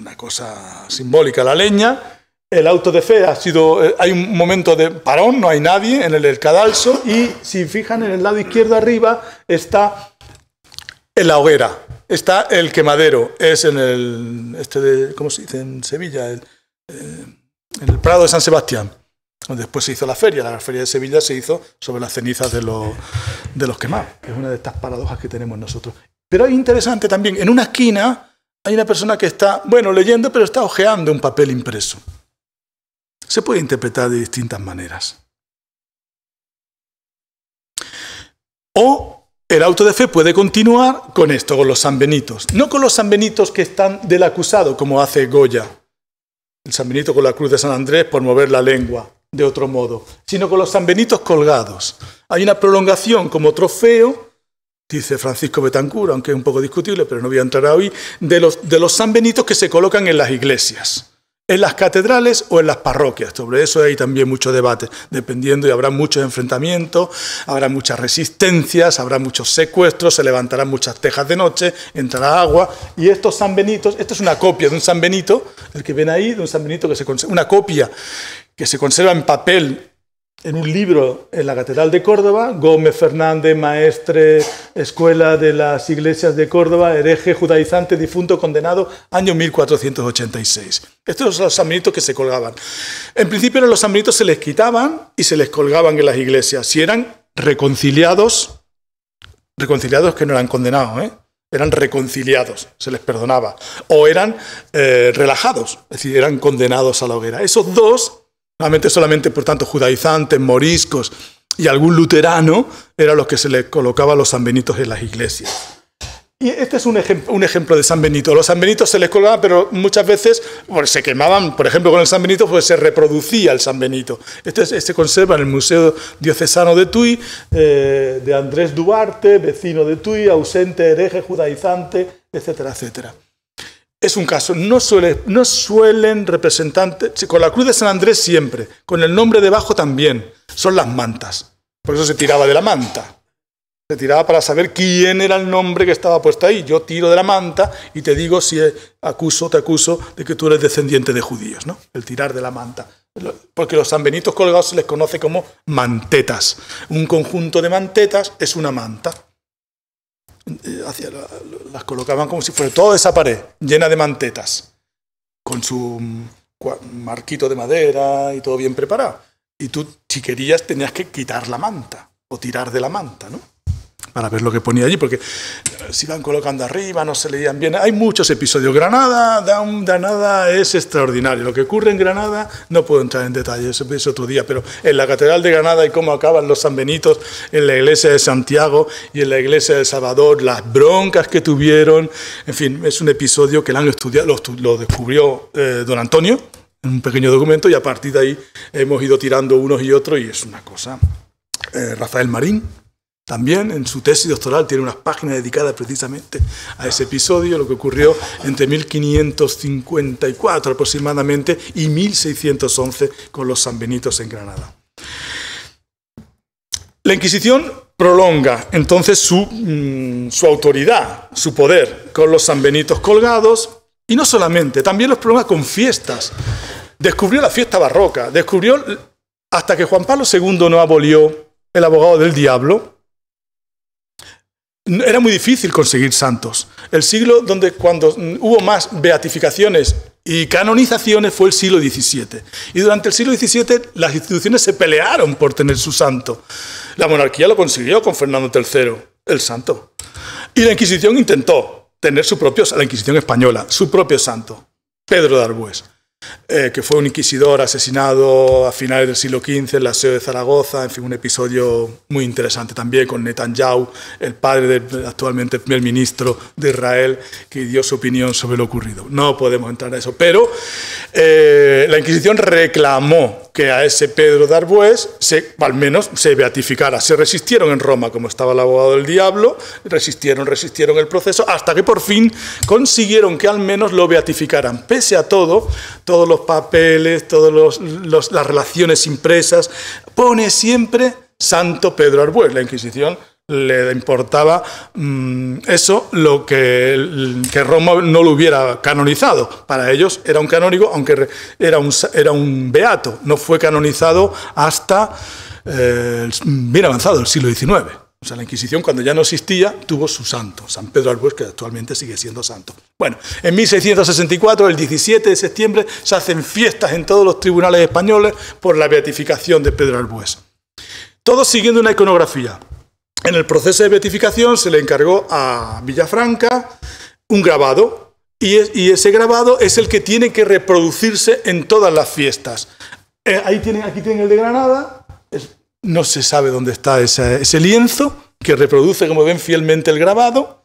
una cosa simbólica, la leña el auto de fe ha sido, eh, hay un momento de parón, no hay nadie en el, el cadalso y si fijan en el lado izquierdo arriba está en la hoguera, está el quemadero, es en el, este de, ¿cómo se dice? En Sevilla, eh, en el Prado de San Sebastián. donde Después se hizo la feria, la feria de Sevilla se hizo sobre las cenizas de los, de los quemados, es una de estas paradojas que tenemos nosotros. Pero es interesante también, en una esquina hay una persona que está, bueno, leyendo, pero está hojeando un papel impreso se puede interpretar de distintas maneras. O el auto de fe puede continuar con esto, con los sanbenitos. No con los sanbenitos que están del acusado, como hace Goya. El sanbenito con la cruz de San Andrés por mover la lengua de otro modo, sino con los sanbenitos colgados. Hay una prolongación como trofeo, dice Francisco Betancur, aunque es un poco discutible, pero no voy a entrar hoy, de los, de los sanbenitos que se colocan en las iglesias en las catedrales o en las parroquias. Sobre eso hay también mucho debate, dependiendo, y habrá muchos enfrentamientos, habrá muchas resistencias, habrá muchos secuestros, se levantarán muchas tejas de noche, entrará agua, y estos San Benitos... esto es una copia de un San Benito... el que ven ahí, de un Benito que se una copia que se conserva en papel en un libro en la Catedral de Córdoba, Gómez Fernández, maestre, escuela de las iglesias de Córdoba, hereje, judaizante, difunto, condenado, año 1486. Estos son los sanbenitos que se colgaban. En principio los sanbenitos se les quitaban y se les colgaban en las iglesias. Si eran reconciliados, reconciliados que no eran condenados, ¿eh? eran reconciliados, se les perdonaba, o eran eh, relajados, es decir, eran condenados a la hoguera. Esos dos solamente, por tanto, judaizantes, moriscos y algún luterano eran los que se les colocaba los los sanbenitos en las iglesias. Y este es un, ejemplo, un ejemplo de Los Los Benitos se les colocaban, pero muchas veces pues, se quemaban, por ejemplo, con el San Benito pues se reproducía el San Benito. Este se este conserva en el Museo Diocesano de Tui, eh, de Andrés Duarte, vecino de Tui, ausente, hereje, judaizante, etcétera, etcétera es un caso. No, suele, no suelen representantes, con la cruz de San Andrés siempre, con el nombre debajo también, son las mantas. Por eso se tiraba de la manta. Se tiraba para saber quién era el nombre que estaba puesto ahí. Yo tiro de la manta y te digo si acuso, te acuso de que tú eres descendiente de judíos, ¿no? El tirar de la manta. Porque los sanbenitos colgados se les conoce como mantetas. Un conjunto de mantetas es una manta. Eh, hacia las colocaban como si fuera toda esa pared llena de mantetas, con su mm, marquito de madera y todo bien preparado. Y tú, si querías, tenías que quitar la manta o tirar de la manta, ¿no? para ver lo que ponía allí, porque eh, se iban colocando arriba, no se leían bien. Hay muchos episodios. Granada, es extraordinario. Lo que ocurre en Granada, no puedo entrar en detalle, eso es otro día, pero en la Catedral de Granada y cómo acaban los San sanbenitos, en la iglesia de Santiago y en la iglesia de Salvador, las broncas que tuvieron, en fin, es un episodio que lo han estudiado, lo, descubrió eh, don Antonio, en un pequeño documento, y a partir de ahí hemos ido tirando unos y otros, y es una cosa. Eh, Rafael Marín, también en su tesis doctoral tiene unas páginas dedicadas precisamente a ese episodio, lo que ocurrió entre 1554 aproximadamente y 1611 con los sanbenitos en Granada. La Inquisición prolonga entonces su, mm, su autoridad, su poder, con los sanbenitos colgados y no solamente, también los prolonga con fiestas. Descubrió la fiesta barroca, descubrió hasta que Juan Pablo II no abolió el abogado del diablo, era muy difícil conseguir santos. El siglo donde cuando hubo más beatificaciones y canonizaciones fue el siglo XVII. Y durante el siglo XVII las instituciones se pelearon por tener su santo. La monarquía lo consiguió con Fernando III, el santo. Y la Inquisición intentó tener su propio, la Inquisición española, su propio santo, Pedro de Arbues. Eh, que fue un inquisidor asesinado a finales del siglo XV en la sede de Zaragoza, en fin, un episodio muy interesante también con Netanyahu, el padre del actualmente primer ministro de Israel, que dio su opinión sobre lo ocurrido. No podemos entrar a eso, pero eh, la Inquisición reclamó que a ese Pedro de se, al menos se beatificara. Se resistieron en Roma, como estaba el abogado del diablo, resistieron, resistieron el proceso, hasta que por fin consiguieron que al menos lo beatificaran. Pese a todo, todos los papeles, todas las relaciones impresas, pone siempre Santo Pedro Arbues. La Inquisición le importaba mm, eso lo que, que, Roma no lo hubiera canonizado. Para ellos era un canónigo, aunque era un, era un beato. No fue canonizado hasta eh, bien avanzado el siglo XIX. O sea, la Inquisición, cuando ya no existía, tuvo su santo, San Pedro Albués, que actualmente sigue siendo santo. Bueno, en 1664, el 17 de septiembre, se hacen fiestas en todos los tribunales españoles por la beatificación de Pedro Albués. Todo siguiendo una iconografía. En el proceso de beatificación se le encargó a Villafranca un grabado, y, ese grabado es el que tiene que reproducirse en todas las fiestas. Eh, ahí tienen, aquí tienen el de Granada, no se sabe dónde está ese, lienzo, que reproduce, como ven, fielmente el grabado.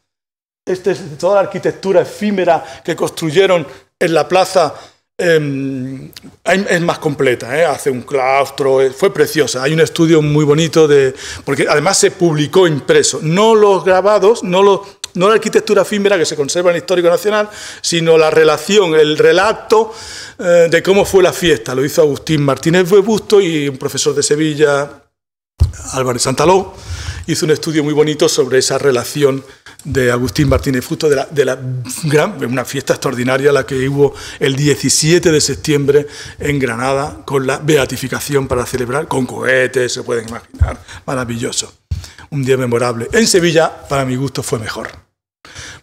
Esta es toda la arquitectura efímera que construyeron en la plaza. Em, es más completa, ¿eh? hace un claustro, eh, fue preciosa. Hay un estudio muy bonito de. porque además se publicó impreso, no los grabados, no No la arquitectura efímera que se conserva en el Histórico Nacional, sino la relación, el relato eh, de cómo fue la fiesta. Lo hizo Agustín Martínez Busto y un profesor de Sevilla, Álvarez Santaló hizo un estudio muy bonito sobre esa relación de Agustín Martínez Fusto, de la, una fiesta extraordinaria la que hubo el 17 de septiembre en Granada con la beatificación para celebrar, con cohetes, se pueden imaginar, maravilloso, un día memorable. En Sevilla, para mi gusto, fue mejor,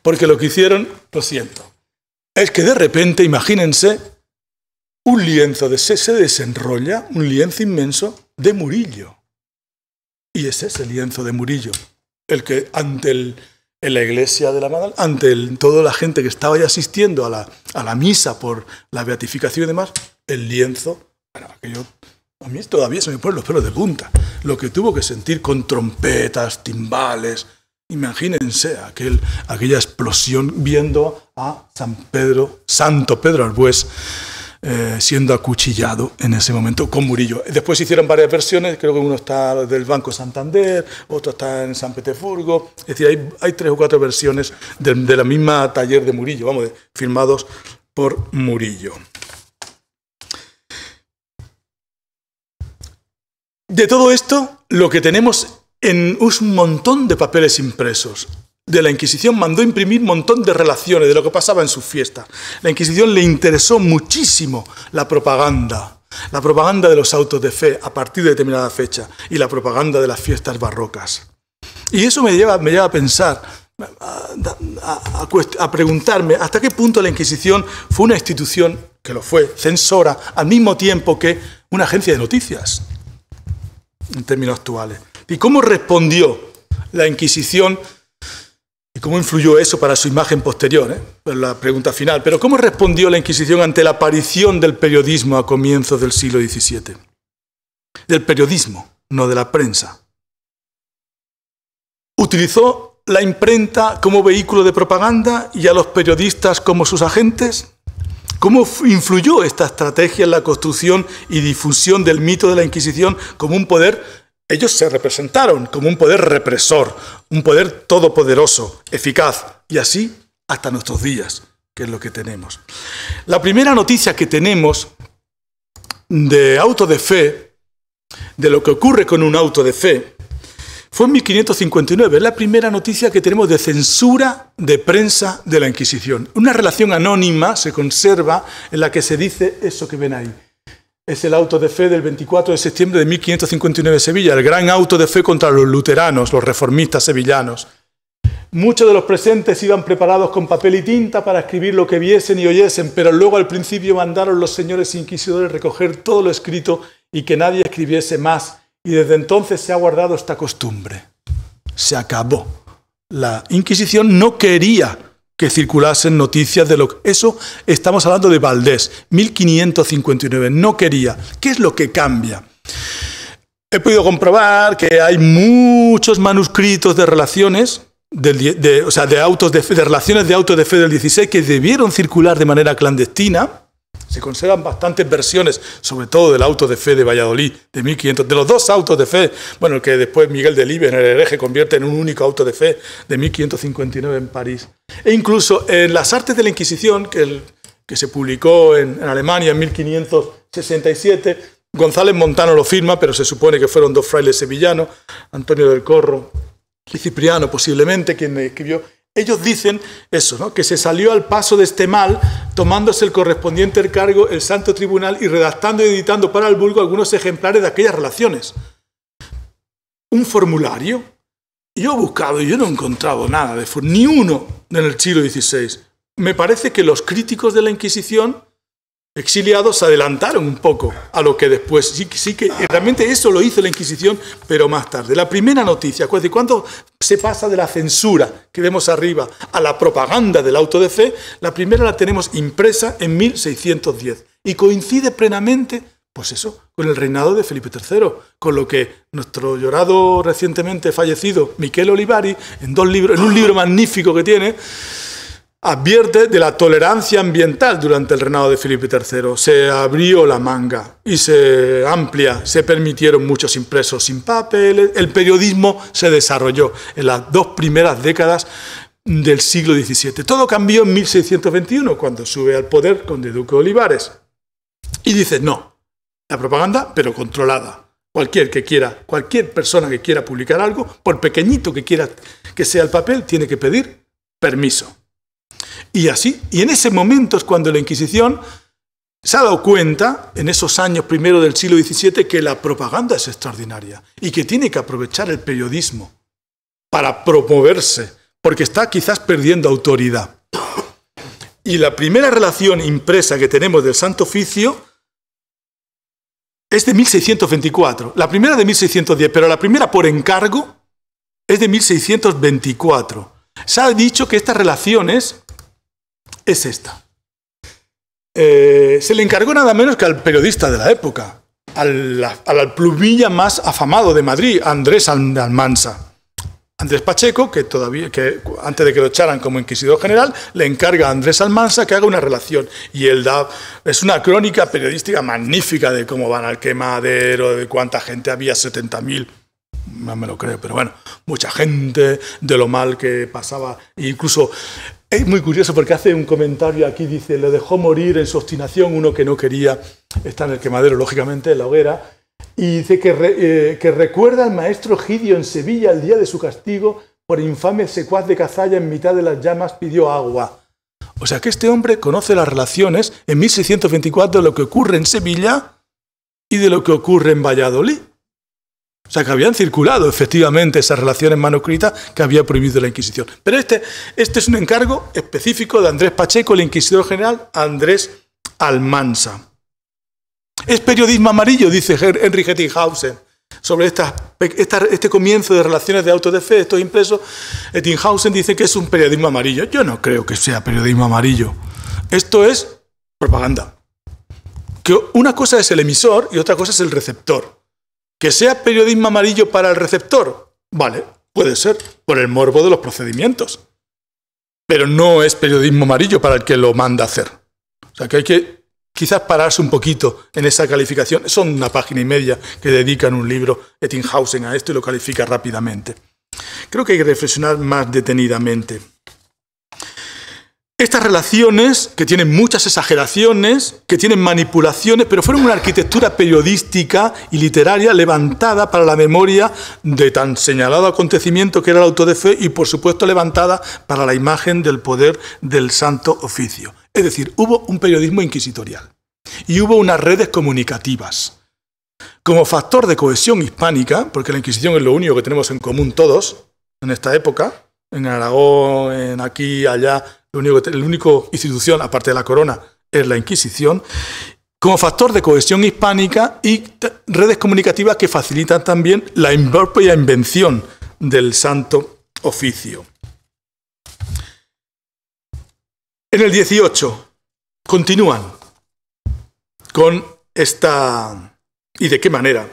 porque lo que hicieron, lo siento, es que de repente, imagínense, un lienzo de, se desenrolla, un lienzo inmenso de Murillo y ese es el lienzo de Murillo, el que ante el, en la iglesia de la Madal, ante toda la gente que estaba ya asistiendo a la, misa por la beatificación y demás, el lienzo, a mí todavía se me ponen los pelos de punta. Lo que tuvo que sentir con trompetas, timbales, Imagínense aquel, aquella explosión viendo a San Pedro, Santo Pedro Arbues, eh, siendo acuchillado en ese momento con Murillo. Después hicieron varias versiones, creo que uno está del Banco Santander, otro está en San Petersburgo, es decir, hay, tres o cuatro versiones de, la misma taller de Murillo, vamos, firmados por Murillo. De todo esto, lo que tenemos en un montón de papeles impresos de la Inquisición mandó imprimir un montón de relaciones de lo que pasaba en sus fiestas. La Inquisición le interesó muchísimo la propaganda, la propaganda de los autos de fe a partir de determinada fecha y la propaganda de las fiestas barrocas. Y eso me lleva, me lleva a pensar, a preguntarme hasta qué punto la Inquisición fue una institución, que lo fue, censora, al mismo tiempo que una agencia de noticias, en términos actuales. ¿Y cómo respondió la Inquisición ¿Y cómo influyó eso para su imagen posterior? Eh? La pregunta final. Pero ¿cómo respondió la Inquisición ante la aparición del periodismo a comienzos del siglo XVII? Del periodismo, no de la prensa. ¿Utilizó la imprenta como vehículo de propaganda y a los periodistas como sus agentes? ¿Cómo influyó esta estrategia en la construcción y difusión del mito de la Inquisición como un poder ellos se representaron como un poder represor, un poder todopoderoso, eficaz, y así hasta nuestros días, que es lo que tenemos. La primera noticia que tenemos de auto de fe, de lo que ocurre con un auto de fe, fue en 1559, es la primera noticia que tenemos de censura de prensa de la Inquisición. Una relación anónima se conserva en la que se dice eso que ven ahí. Es el auto de fe del 24 de septiembre de 1559 de Sevilla, el gran auto de fe contra los luteranos, los reformistas sevillanos. Muchos de los presentes iban preparados con papel y tinta para escribir lo que viesen y oyesen, pero luego al principio mandaron los señores inquisidores recoger todo lo escrito y que nadie escribiese más, y desde entonces se ha guardado esta costumbre. Se acabó. La Inquisición no quería que circulasen noticias de lo que... Eso estamos hablando de Valdés, 1559, no quería. ¿Qué es lo que cambia? He podido comprobar que hay muchos manuscritos de relaciones, de, o sea, de, autos de, relaciones de autos de fe del 16 que debieron circular de manera clandestina, se conservan bastantes versiones, sobre todo del auto de fe de Valladolid de 1500, de los dos autos de fe, bueno, que después Miguel de Libes, en el hereje, convierte en un único auto de fe de 1559 en París. E incluso en Las Artes de la Inquisición, que, que se publicó en, en Alemania en 1567, González Montano lo firma, pero se supone que fueron dos frailes sevillanos, Antonio del Corro y Cipriano posiblemente, quien escribió ellos dicen eso, que se salió al paso de este mal, tomándose el correspondiente cargo el Santo Tribunal y redactando y editando para el vulgo algunos ejemplares de aquellas relaciones. Un formulario. Yo he buscado y yo no he encontrado nada ni uno en el siglo XVI. Me parece que los críticos de la Inquisición exiliados se adelantaron un poco a lo que después, sí, que realmente eso lo hizo la Inquisición, pero más tarde. La primera noticia, cuando se pasa de la censura que vemos arriba a la propaganda del auto de fe, la primera la tenemos impresa en 1610 y coincide plenamente, pues eso, con el reinado de Felipe III, con lo que nuestro llorado recientemente fallecido, Miquel Olivari, en, dos libros, en un libro magnífico que tiene, advierte de la tolerancia ambiental durante el reinado de Felipe III. Se abrió la manga y se amplia, se permitieron muchos impresos sin papel, el periodismo se desarrolló en las dos primeras décadas del siglo XVII. Todo cambió en 1621, cuando sube al poder con de Duque Olivares. Y dice, no, la propaganda, pero controlada. Cualquier que quiera, cualquier persona que quiera publicar algo, por pequeñito que quiera que sea el papel, tiene que pedir permiso. Y así, y en ese momento es cuando la Inquisición se ha dado cuenta, en esos años primero del siglo XVII, que la propaganda es extraordinaria y que tiene que aprovechar el periodismo para promoverse, porque está quizás perdiendo autoridad. Y la primera relación impresa que tenemos del Santo Oficio es de 1624, la primera de 1610, pero la primera por encargo es de 1624. Se ha dicho que estas relaciones es esta. Eh, se le encargó nada menos que al periodista de la época, al, al plumilla más afamado de Madrid, Andrés Almansa. Andrés Pacheco, que todavía, que antes de que lo echaran como inquisidor general, le encarga a Andrés Almansa que haga una relación. Y él da, es una crónica periodística magnífica de cómo van al quemadero, de cuánta gente había, 70.000, no me lo creo, pero bueno, mucha gente, de lo mal que pasaba, e incluso es muy curioso porque hace un comentario aquí, dice, lo dejó morir en su obstinación uno que no quería está en el quemadero, lógicamente, en la hoguera, y dice que, eh, que recuerda al maestro Gidio en Sevilla el día de su castigo por infame secuaz de Cazalla en mitad de las llamas pidió agua. O sea que este hombre conoce las relaciones en 1624 de lo que ocurre en Sevilla y de lo que ocurre en Valladolid. O sea, que habían circulado efectivamente esas relaciones manuscritas que había prohibido la Inquisición. Pero este, este es un encargo específico de Andrés Pacheco, el inquisidor general Andrés Almansa. Es periodismo amarillo, dice Henry Ettinghausen sobre este comienzo de relaciones de autodefe, de estos impresos. Hettinghausen dice que es un periodismo amarillo. Yo no creo que sea periodismo amarillo. Esto es propaganda. Que una cosa es el emisor y otra cosa es el receptor. Que sea periodismo amarillo para el receptor, vale, puede ser, por el morbo de los procedimientos. Pero no es periodismo amarillo para el que lo manda a hacer. O sea que hay que quizás pararse un poquito en esa calificación. Son una página y media que dedican un libro Ettinghausen a esto y lo califica rápidamente. Creo que hay que reflexionar más detenidamente. Estas relaciones, que tienen muchas exageraciones, que tienen manipulaciones, pero fueron una arquitectura periodística y literaria levantada para la memoria de tan señalado acontecimiento que era el auto de fe y, por supuesto, levantada para la imagen del poder del santo oficio. Es decir, hubo un periodismo inquisitorial y hubo unas redes comunicativas. Como factor de cohesión hispánica, porque la Inquisición es lo único que tenemos en común todos en esta época, en Aragón, en aquí, allá, la única, institución, aparte de la corona, es la Inquisición, como factor de cohesión hispánica y redes comunicativas que facilitan también la propia invención del santo oficio. En el 18 continúan con esta... ¿Y de qué manera?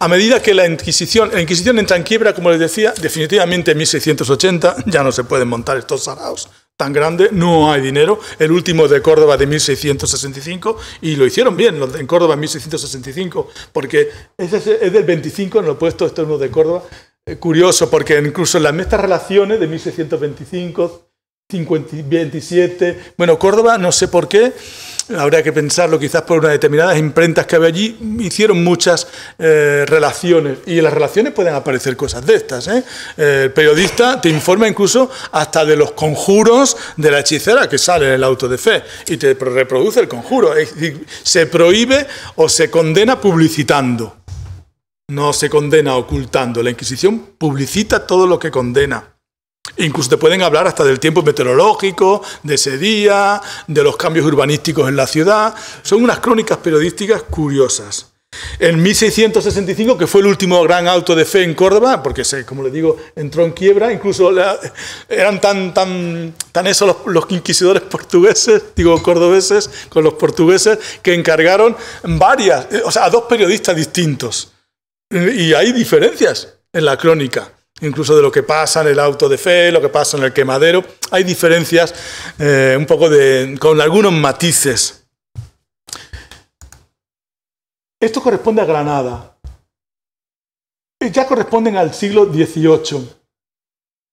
A medida que la Inquisición, la Inquisición entra en quiebra, como les decía, definitivamente en 1680 ya no se pueden montar estos saraos tan grande, no hay dinero. El último de Córdoba de 1665, y lo hicieron bien, en Córdoba en 1665, porque ese es del 25, en lo puesto esto es de Córdoba. Eh, curioso, porque incluso en las, estas relaciones de 1625 50, Bueno, Córdoba, no sé por qué, habría que pensarlo quizás por unas determinadas imprentas que había allí, hicieron muchas eh, relaciones y en las relaciones pueden aparecer cosas de estas. ¿eh? Eh, el periodista te informa incluso hasta de los conjuros de la hechicera que sale en el auto de fe y te reproduce el conjuro. Es decir, se prohíbe o se condena publicitando. No se condena ocultando. La Inquisición publicita todo lo que condena. Incluso te pueden hablar hasta del tiempo meteorológico, de ese día, de los cambios urbanísticos en la ciudad. Son unas crónicas periodísticas curiosas. En 1665, que fue el último gran auto de fe en Córdoba, porque, como le digo, entró en quiebra, incluso eran tan, tan, tan esos los, los, inquisidores portugueses, digo cordobeses, con los portugueses, que encargaron varias, o sea, a dos periodistas distintos. Y hay diferencias en la crónica incluso de lo que pasa en el auto de fe, lo que pasa en el quemadero. Hay diferencias eh, un poco de, con algunos matices. Esto corresponde a Granada. Eh, ya corresponden al siglo XVIII.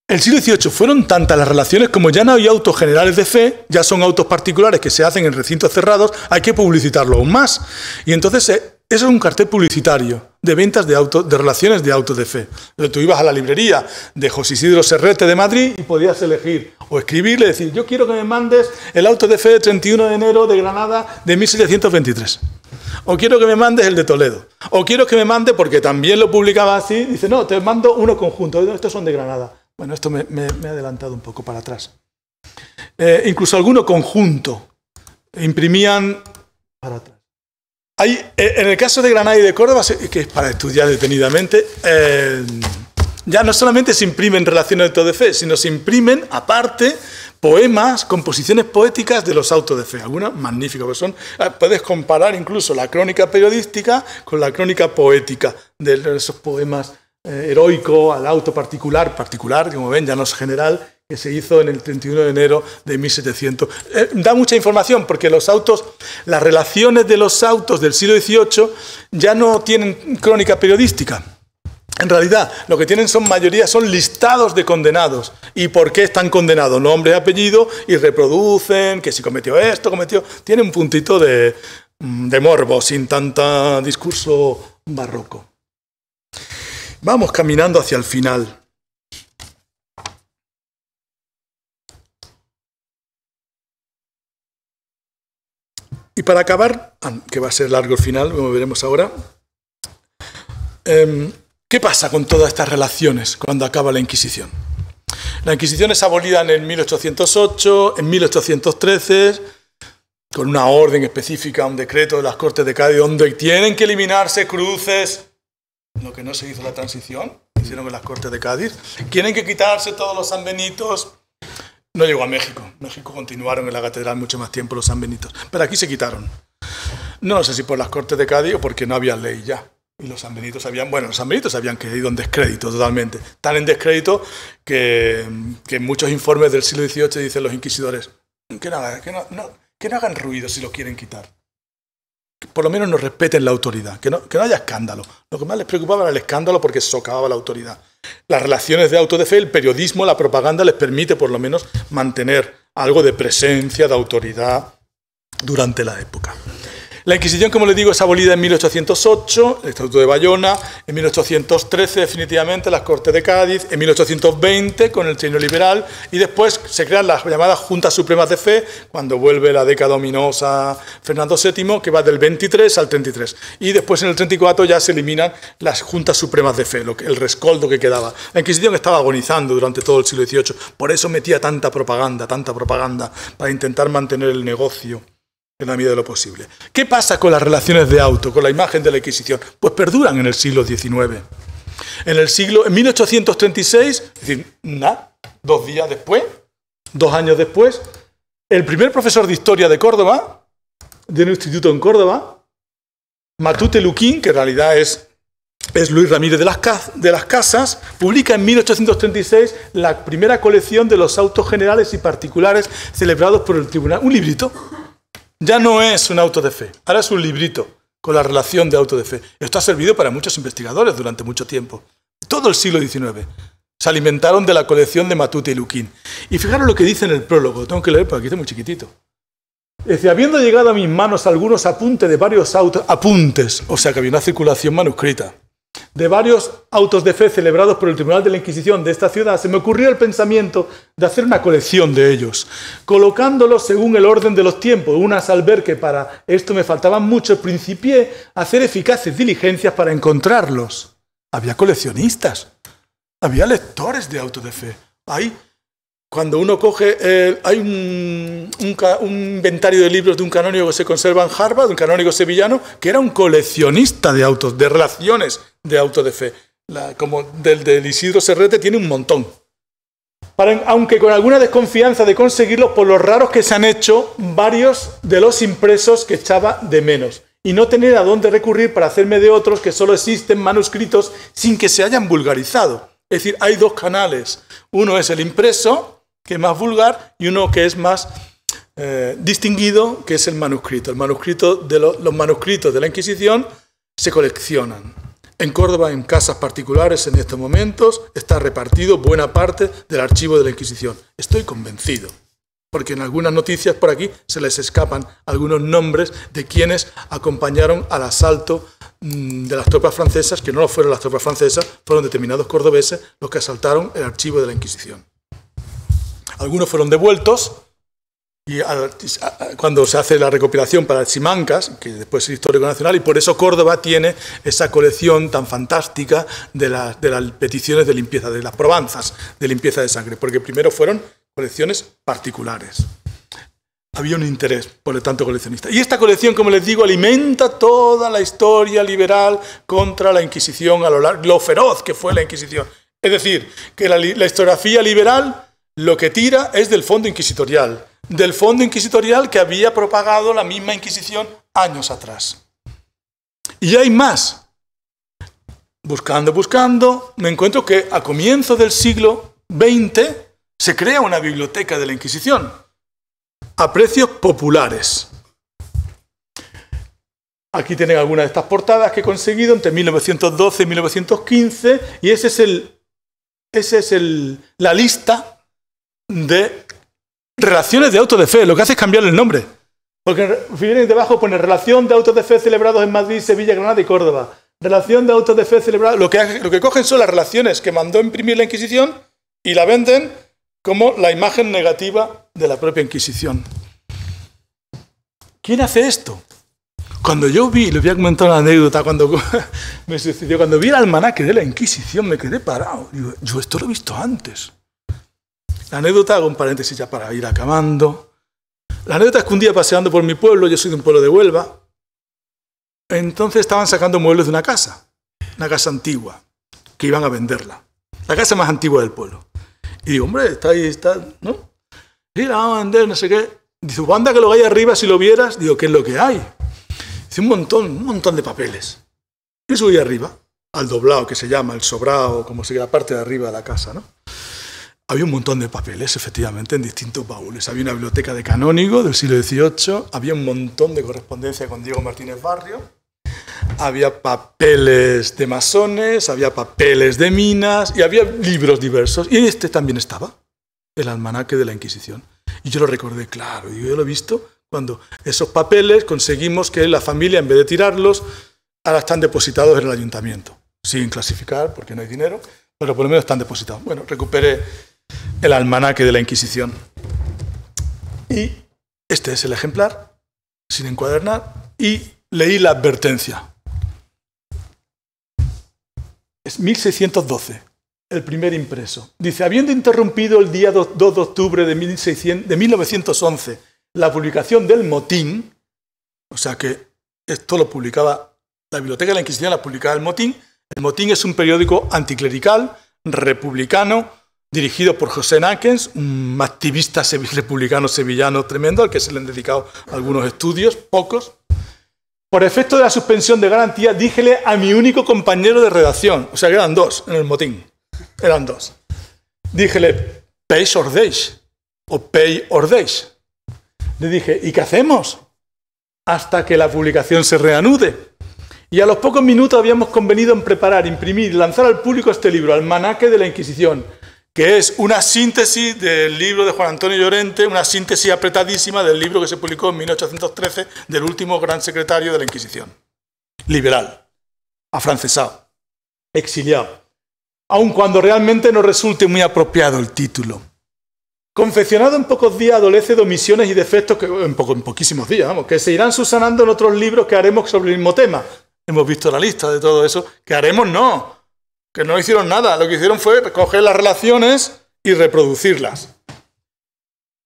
El siglo XVIII fueron tantas las relaciones como ya no hay autos generales de fe, ya son autos particulares que se hacen en recintos cerrados, hay que publicitarlo aún más. Y entonces eh, eso es un cartel publicitario de ventas de autos, de relaciones de autos de fe. Tú ibas a la librería de José Isidro Serrete de Madrid y podías elegir o escribirle, decir, yo quiero que me mandes el auto de fe de 31 de enero de Granada de 1723. O quiero que me mandes el de Toledo. O quiero que me mande, porque también lo publicaba así, dice, no, te mando uno conjunto, estos son de Granada. Bueno, esto me, ha adelantado un poco para atrás. Eh, incluso alguno conjunto. Imprimían para atrás. Eh, en el caso de Granada y de Córdoba, que es para estudiar detenidamente, eh, ya no solamente se imprimen relaciones de fe, sino se imprimen, aparte, poemas, composiciones poéticas de los autos de fe. Algunas magníficas, que son, ah, puedes comparar incluso la crónica periodística con la crónica poética de esos poemas eh, heroico heroicos al auto particular, particular, como ven, ya no es general, que se hizo en el 31 de enero de 1700. Eh, da mucha información porque los autos, las relaciones de los autos del siglo XVIII ya no tienen crónica periodística. En realidad, lo que tienen son mayoría, son listados de condenados. ¿Y por qué están condenados? y apellido y reproducen que si cometió esto, cometió... Tiene un puntito de, mm, de morbo, sin tanto discurso barroco. Vamos caminando hacia el final. Y para acabar, ah, que va a ser largo el final, como veremos ahora, em, ¿qué pasa con todas estas relaciones cuando acaba la Inquisición? La Inquisición es abolida en el 1808, en 1813, con una orden específica, un decreto de las Cortes de Cádiz, donde tienen que eliminarse cruces, lo que no se hizo la transición, hicieron en las Cortes de Cádiz, tienen que quitarse todos los sanbenitos, no llegó a México. México continuaron en la catedral mucho más tiempo los San sanbenitos. Pero aquí se quitaron. No sé si por las Cortes de Cádiz o porque no había ley ya. Y los sanbenitos habían, bueno, los Benitos habían caído en descrédito totalmente. Tan en descrédito que, que muchos informes del siglo XVIII dicen los inquisidores que, no, que no hagan ruido si lo quieren quitar por lo menos nos respeten la autoridad, que no, que no haya escándalo. Lo que más les preocupaba era el escándalo porque socavaba la autoridad. Las relaciones de auto el periodismo, la propaganda les permite por lo menos mantener algo de presencia, de autoridad durante la época. La Inquisición, como les digo, es abolida en 1808, el Estatuto de Bayona, en 1813 definitivamente las Cortes de Cádiz, en 1820 con el Trino Liberal y después se crean las llamadas Juntas Supremas de Fe cuando vuelve la década ominosa Fernando VII, que va del 23 al 33. Y después en el 34 ya se eliminan las Juntas Supremas de Fe, lo que, el rescoldo que quedaba. La Inquisición estaba agonizando durante todo el siglo XVIII, por eso metía tanta propaganda, tanta propaganda, para intentar mantener el negocio en la medida de lo posible. ¿Qué pasa con las relaciones de auto, con la imagen de la Inquisición? Pues perduran en el siglo XIX. En el siglo, en 1836, es decir, nada, dos días después, dos años después, el primer profesor de historia de Córdoba, de un instituto en Córdoba, Matute Luquín, que en realidad es, es Luis Ramírez de las, de las Casas, publica en 1836 la primera colección de los autos generales y particulares celebrados por el tribunal, un librito, ya no es un auto de fe, ahora es un librito con la relación de auto de fe. Esto ha servido para muchos investigadores durante mucho tiempo, todo el siglo XIX. Se alimentaron de la colección de Matute y Luquín. Y fijaros lo que dice en el prólogo, tengo que leer porque aquí está muy chiquitito. Dice, habiendo llegado a mis manos algunos apuntes de varios autos, apuntes, o sea que había una circulación manuscrita de varios autos de fe celebrados por el Tribunal de la Inquisición de esta ciudad, se me ocurrió el pensamiento de hacer una colección de ellos, colocándolos según el orden de los tiempos, unas al ver que para esto me faltaban muchos, principié a hacer eficaces diligencias para encontrarlos. Había coleccionistas, había lectores de autos de fe, hay cuando uno coge, eh, hay un, inventario de libros de un canónigo que se conserva en Harvard, un canónigo sevillano, que era un coleccionista de autos, de relaciones de autos de fe. como del, de Isidro Serrete tiene un montón. aunque con alguna desconfianza de conseguirlo, por los raros que se han hecho varios de los impresos que echaba de menos. Y no tener a dónde recurrir para hacerme de otros que solo existen manuscritos sin que se hayan vulgarizado. Es decir, hay dos canales. Uno es el impreso, que es más vulgar y uno que es más eh, distinguido, que es el manuscrito. El manuscrito de los manuscritos de la Inquisición se coleccionan. En Córdoba, en casas particulares, en estos momentos, está repartido buena parte del archivo de la Inquisición. Estoy convencido, porque en algunas noticias por aquí se les escapan algunos nombres de quienes acompañaron al asalto mm, de las tropas francesas, que no lo fueron las tropas francesas, fueron determinados cordobeses los que asaltaron el archivo de la Inquisición. Algunos fueron devueltos y cuando se hace la recopilación para Chimancas, que después es histórico nacional, y por eso Córdoba tiene esa colección tan fantástica de, las peticiones de limpieza, de las probanzas de limpieza de sangre, porque primero fueron colecciones particulares había un interés, por lo tanto, coleccionista. Y esta colección, como les digo, alimenta toda la historia liberal contra la Inquisición, a lo, largo, lo feroz que fue la Inquisición. Es decir, que la, la historiografía liberal lo que tira es del fondo inquisitorial, del fondo inquisitorial que había propagado la misma Inquisición años atrás. Y hay más. Buscando, buscando, me encuentro que a comienzo del siglo XX se crea una biblioteca de la Inquisición a precios populares. Aquí tienen algunas de estas portadas que he conseguido entre 1912 y 1915 y ese es el, ese es el, la lista de relaciones de auto de fe. Lo que hace es cambiarle el nombre. Porque viene debajo pone relación de autos de fe celebrados en Madrid, Sevilla, Granada y Córdoba. Relación de auto de fe celebrados. Lo que, cogen son las relaciones que mandó imprimir la Inquisición y la venden como la imagen negativa de la propia Inquisición. ¿Quién hace esto? Cuando yo vi, le voy a comentar una anécdota, cuando me sucedió, cuando vi el almanaque de la Inquisición me quedé parado. yo esto lo he visto antes. La anécdota, hago un paréntesis ya para ir acabando. La anécdota es que un día paseando por mi pueblo, yo soy de un pueblo de Huelva, entonces estaban sacando muebles de una casa, una casa antigua, que iban a venderla. La casa más antigua del pueblo. Y digo, hombre, está ahí, está, ¿no? Sí, la a vender, no sé qué. Dice, banda que lo vaya arriba, si lo vieras, digo, ¿qué es lo que hay? Dice, un montón, un montón de papeles. Y subí arriba, al doblado que se llama, el sobrado, como se la parte de arriba de la casa, ¿no? Había un montón de papeles, efectivamente, en distintos baúles. Había una biblioteca de canónigo del siglo XVIII, había un montón de correspondencia con Diego Martínez Barrio, había papeles de masones, había papeles de minas y había libros diversos. Y este también estaba, el almanaque de la Inquisición. Y yo lo recordé, claro, y yo lo he visto cuando esos papeles conseguimos que la familia, en vez de tirarlos, ahora están depositados en el ayuntamiento, sin clasificar porque no hay dinero, pero por lo menos están depositados. Bueno, recuperé el almanaque de la Inquisición. Y este es el ejemplar, sin encuadernar, y leí la advertencia. Es 1612, el primer impreso. Dice, habiendo interrumpido el día 2 de octubre de, 1911 la publicación del motín, o sea que esto lo publicaba la Biblioteca de la Inquisición, la publicaba el motín, el motín es un periódico anticlerical, republicano, dirigido por José Nakens, un activista republicano sevillano tremendo, al que se le han dedicado algunos estudios, pocos. Por efecto de la suspensión de garantía, díjele a mi único compañero de redacción, o sea que eran dos en el motín, eran dos. Díjele, or Days o pay Days. Le dije, ¿y qué hacemos? Hasta que la publicación se reanude. Y a los pocos minutos habíamos convenido en preparar, imprimir lanzar al público este libro, Almanaque de la Inquisición, que es una síntesis del libro de Juan Antonio Llorente, una síntesis apretadísima del libro que se publicó en 1813 del último gran secretario de la Inquisición. Liberal, afrancesado, exiliado, aun cuando realmente no resulte muy apropiado el título. Confeccionado en pocos días, adolece de omisiones y defectos que, en, poquísimos días, vamos, que se irán subsanando en otros libros que haremos sobre el mismo tema. Hemos visto la lista de todo eso. Que haremos no, que no hicieron nada, lo que hicieron fue recoger las relaciones y reproducirlas.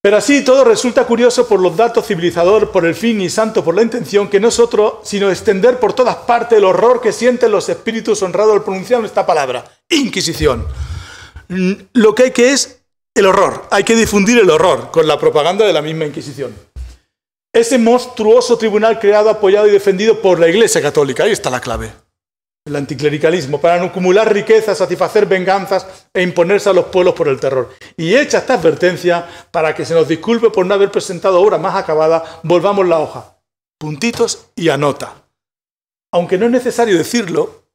Pero así todo resulta curioso por los datos civilizador, por el fin y santo, por la intención que nosotros, sino extender por todas partes el horror que sienten los espíritus honrados al pronunciar esta palabra, Inquisición. Mm, lo que hay que es el horror, hay que difundir el horror con la propaganda de la misma Inquisición. Ese monstruoso tribunal creado, apoyado y defendido por la Iglesia Católica, ahí está la clave el anticlericalismo, para no acumular riquezas, satisfacer venganzas e imponerse a los pueblos por el terror. Y hecha esta advertencia, para que se nos disculpe por no haber presentado obra más acabada, volvamos la hoja. Puntitos y anota. Aunque no es necesario decirlo,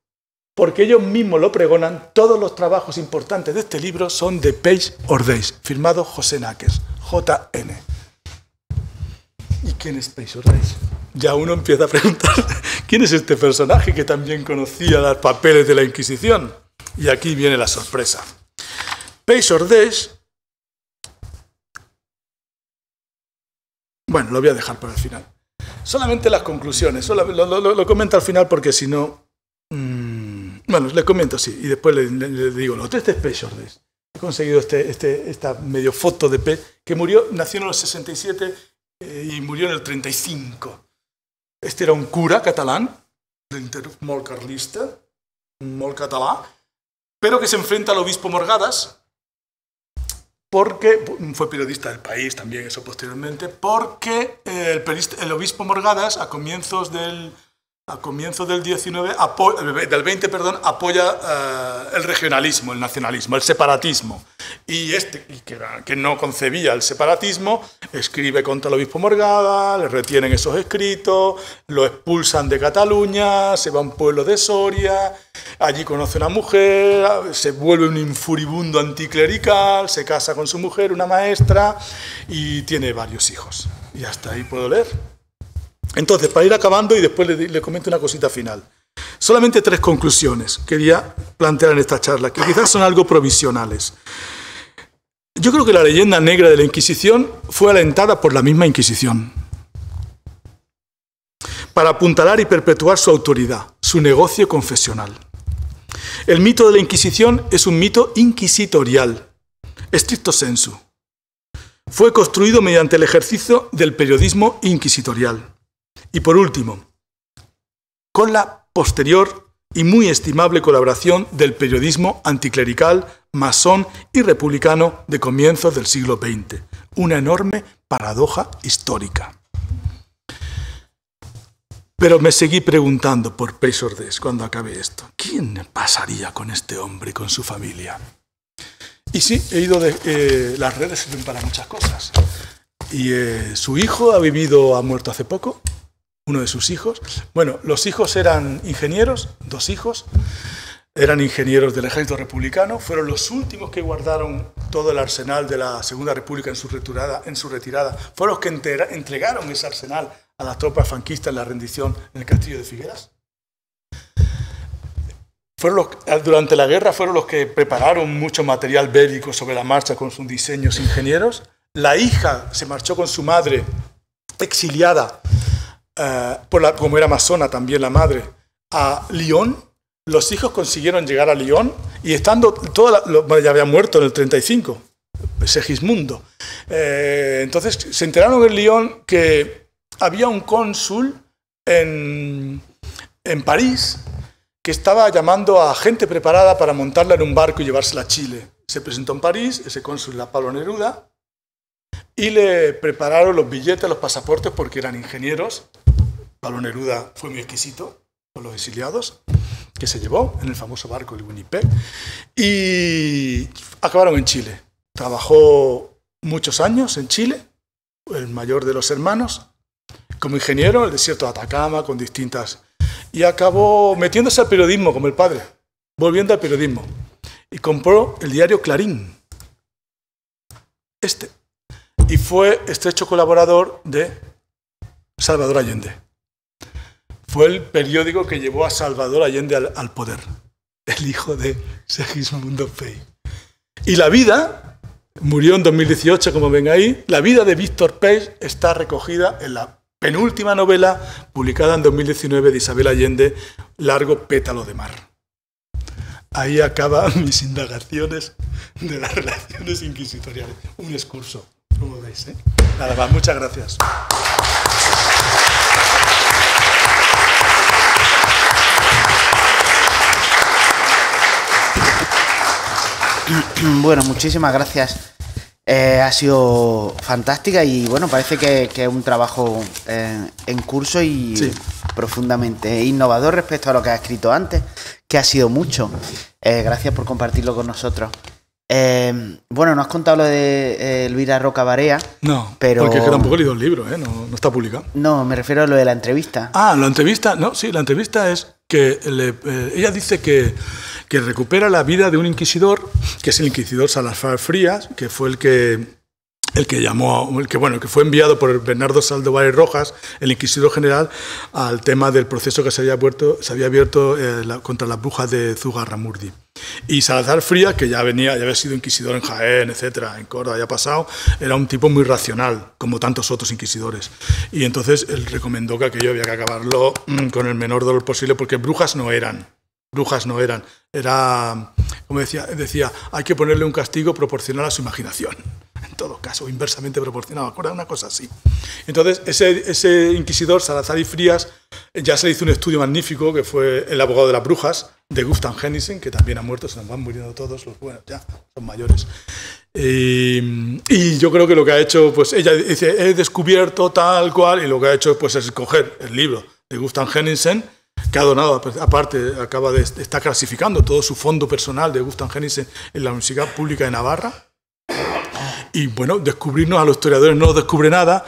porque ellos mismos lo pregonan, todos los trabajos importantes de este libro son de Page Ordeis, firmado José Náquez, JN. ¿Y quién es Page Ordeis? ya uno empieza a preguntar, ¿quién es este personaje que también conocía los papeles de la Inquisición? Y aquí viene la sorpresa. Peix Bueno, lo voy a dejar para el final. Solamente las conclusiones. Lo, comento al final porque si no... Mm, bueno, le comento, así Y después les digo, lo este es Peix He conseguido este, este, esta medio foto de pe que murió, nació en los 67 eh, y murió en el 35. Este era un cura catalán, molt carlista, mol catalá, pero que se enfrenta al obispo Morgadas, porque fue periodista del país también, eso posteriormente, porque el obispo Morgadas, a comienzos del a comienzos del 19, del 20, perdón, apoya eh, el regionalismo, el nacionalismo, el separatismo. Y este, que, no concebía el separatismo, escribe contra el obispo Morgada, le retienen esos escritos, lo expulsan de Cataluña, se va a un pueblo de Soria, allí conoce una mujer, se vuelve un infuribundo anticlerical, se casa con su mujer, una maestra, y tiene varios hijos. Y hasta ahí puedo leer. Entonces, para ir acabando y después le, comento una cosita final. Solamente tres conclusiones quería plantear en esta charla, que quizás son algo provisionales. Yo creo que la leyenda negra de la Inquisición fue alentada por la misma Inquisición para apuntalar y perpetuar su autoridad, su negocio confesional. El mito de la Inquisición es un mito inquisitorial, estricto sensu. Fue construido mediante el ejercicio del periodismo inquisitorial. Y por último, con la posterior y muy estimable colaboración del periodismo anticlerical, masón y republicano de comienzos del siglo XX. Una enorme paradoja histórica. Pero me seguí preguntando por Peix cuando acabé esto. ¿Quién pasaría con este hombre y con su familia? Y sí, he ido de... Eh, las redes sirven para muchas cosas. Y eh, su hijo ha vivido, ha muerto hace poco, uno de sus hijos. Bueno, los hijos eran ingenieros, dos hijos, eran ingenieros del ejército republicano, fueron los últimos que guardaron todo el arsenal de la Segunda República en su retirada, en su retirada. fueron los que entregaron ese arsenal a las tropas franquistas en la rendición en el castillo de Figueras. Fueron ah, durante la guerra fueron los que prepararon mucho material bélico sobre la marcha con sus diseños ingenieros. La hija se marchó con su madre exiliada eh, por la, como era amazona también la madre, a Lyon. Los hijos consiguieron llegar a Lyon y estando toda bueno, ya había muerto en el 35, Segismundo. Eh, entonces se enteraron en Lyon que había un cónsul en, en París que estaba llamando a gente preparada para montarla en un barco y llevársela a Chile. Se presentó en París, ese cónsul la Pablo Neruda, y le prepararon los billetes, los pasaportes, porque eran ingenieros, Pablo Neruda fue muy exquisito con los exiliados que se llevó en el famoso barco el Winnipeg y acabaron en Chile. Trabajó muchos años en Chile, el mayor de los hermanos, como ingeniero en el desierto de Atacama, con distintas... Y acabó metiéndose al periodismo como el padre, volviendo al periodismo. Y compró el diario Clarín, este, y fue estrecho colaborador de Salvador Allende fue el periódico que llevó a Salvador Allende al, poder, el hijo de Mundo Fey. Y la vida, murió en 2018, como ven ahí, la vida de Víctor Pérez está recogida en la penúltima novela publicada en 2019 de Isabel Allende, Largo pétalo de mar. Ahí acaban mis indagaciones de las relaciones inquisitoriales. Un discurso, como veis. ¿eh? Nada más, muchas gracias. bueno, muchísimas gracias. Eh, ha sido fantástica y bueno, parece que, es un trabajo en curso y profundamente innovador respecto a lo que ha escrito antes, que ha sido mucho. Eh, gracias por compartirlo con nosotros. Eh, bueno, no has contado lo de Elvira Roca Barea. No, pero... porque tampoco he leído el libro, no, está publicado. No, me refiero a lo de la entrevista. Ah, la entrevista, no, sí, la entrevista es que ella dice que que recupera la vida de un inquisidor, que es el inquisidor Salazar Frías, que fue el que el que llamó, el que bueno, que fue enviado por Bernardo Saldovar Rojas, el inquisidor general, al tema del proceso que se había abierto, se había abierto eh, contra las brujas de Zugarramurdi. Y Salazar Frías, que ya venía, ya había sido inquisidor en Jaén, etcétera, en Córdoba, ya pasado, era un tipo muy racional, como tantos otros inquisidores. Y entonces él recomendó que aquello había que acabarlo mm, con el menor dolor posible, porque brujas no eran brujas no eran, era, como decía, decía, hay que ponerle un castigo proporcional a su imaginación, en todo caso, inversamente proporcional, acuerda una cosa así. Entonces, ese, inquisidor, Salazar y Frías, ya se hizo un estudio magnífico, que fue El abogado de las brujas, de Gustav Henningsen, que también ha muerto, se nos van muriendo todos, los buenos ya, son mayores. Y, yo creo que lo que ha hecho, pues ella dice, he descubierto tal cual, y lo que ha hecho pues, es escoger el libro de Gustav Henningsen, que ha donado, aparte, acaba de, está clasificando todo su fondo personal de Gustav Henningsen en la Universidad Pública de Navarra. Y bueno, descubrirnos a los historiadores no descubre nada.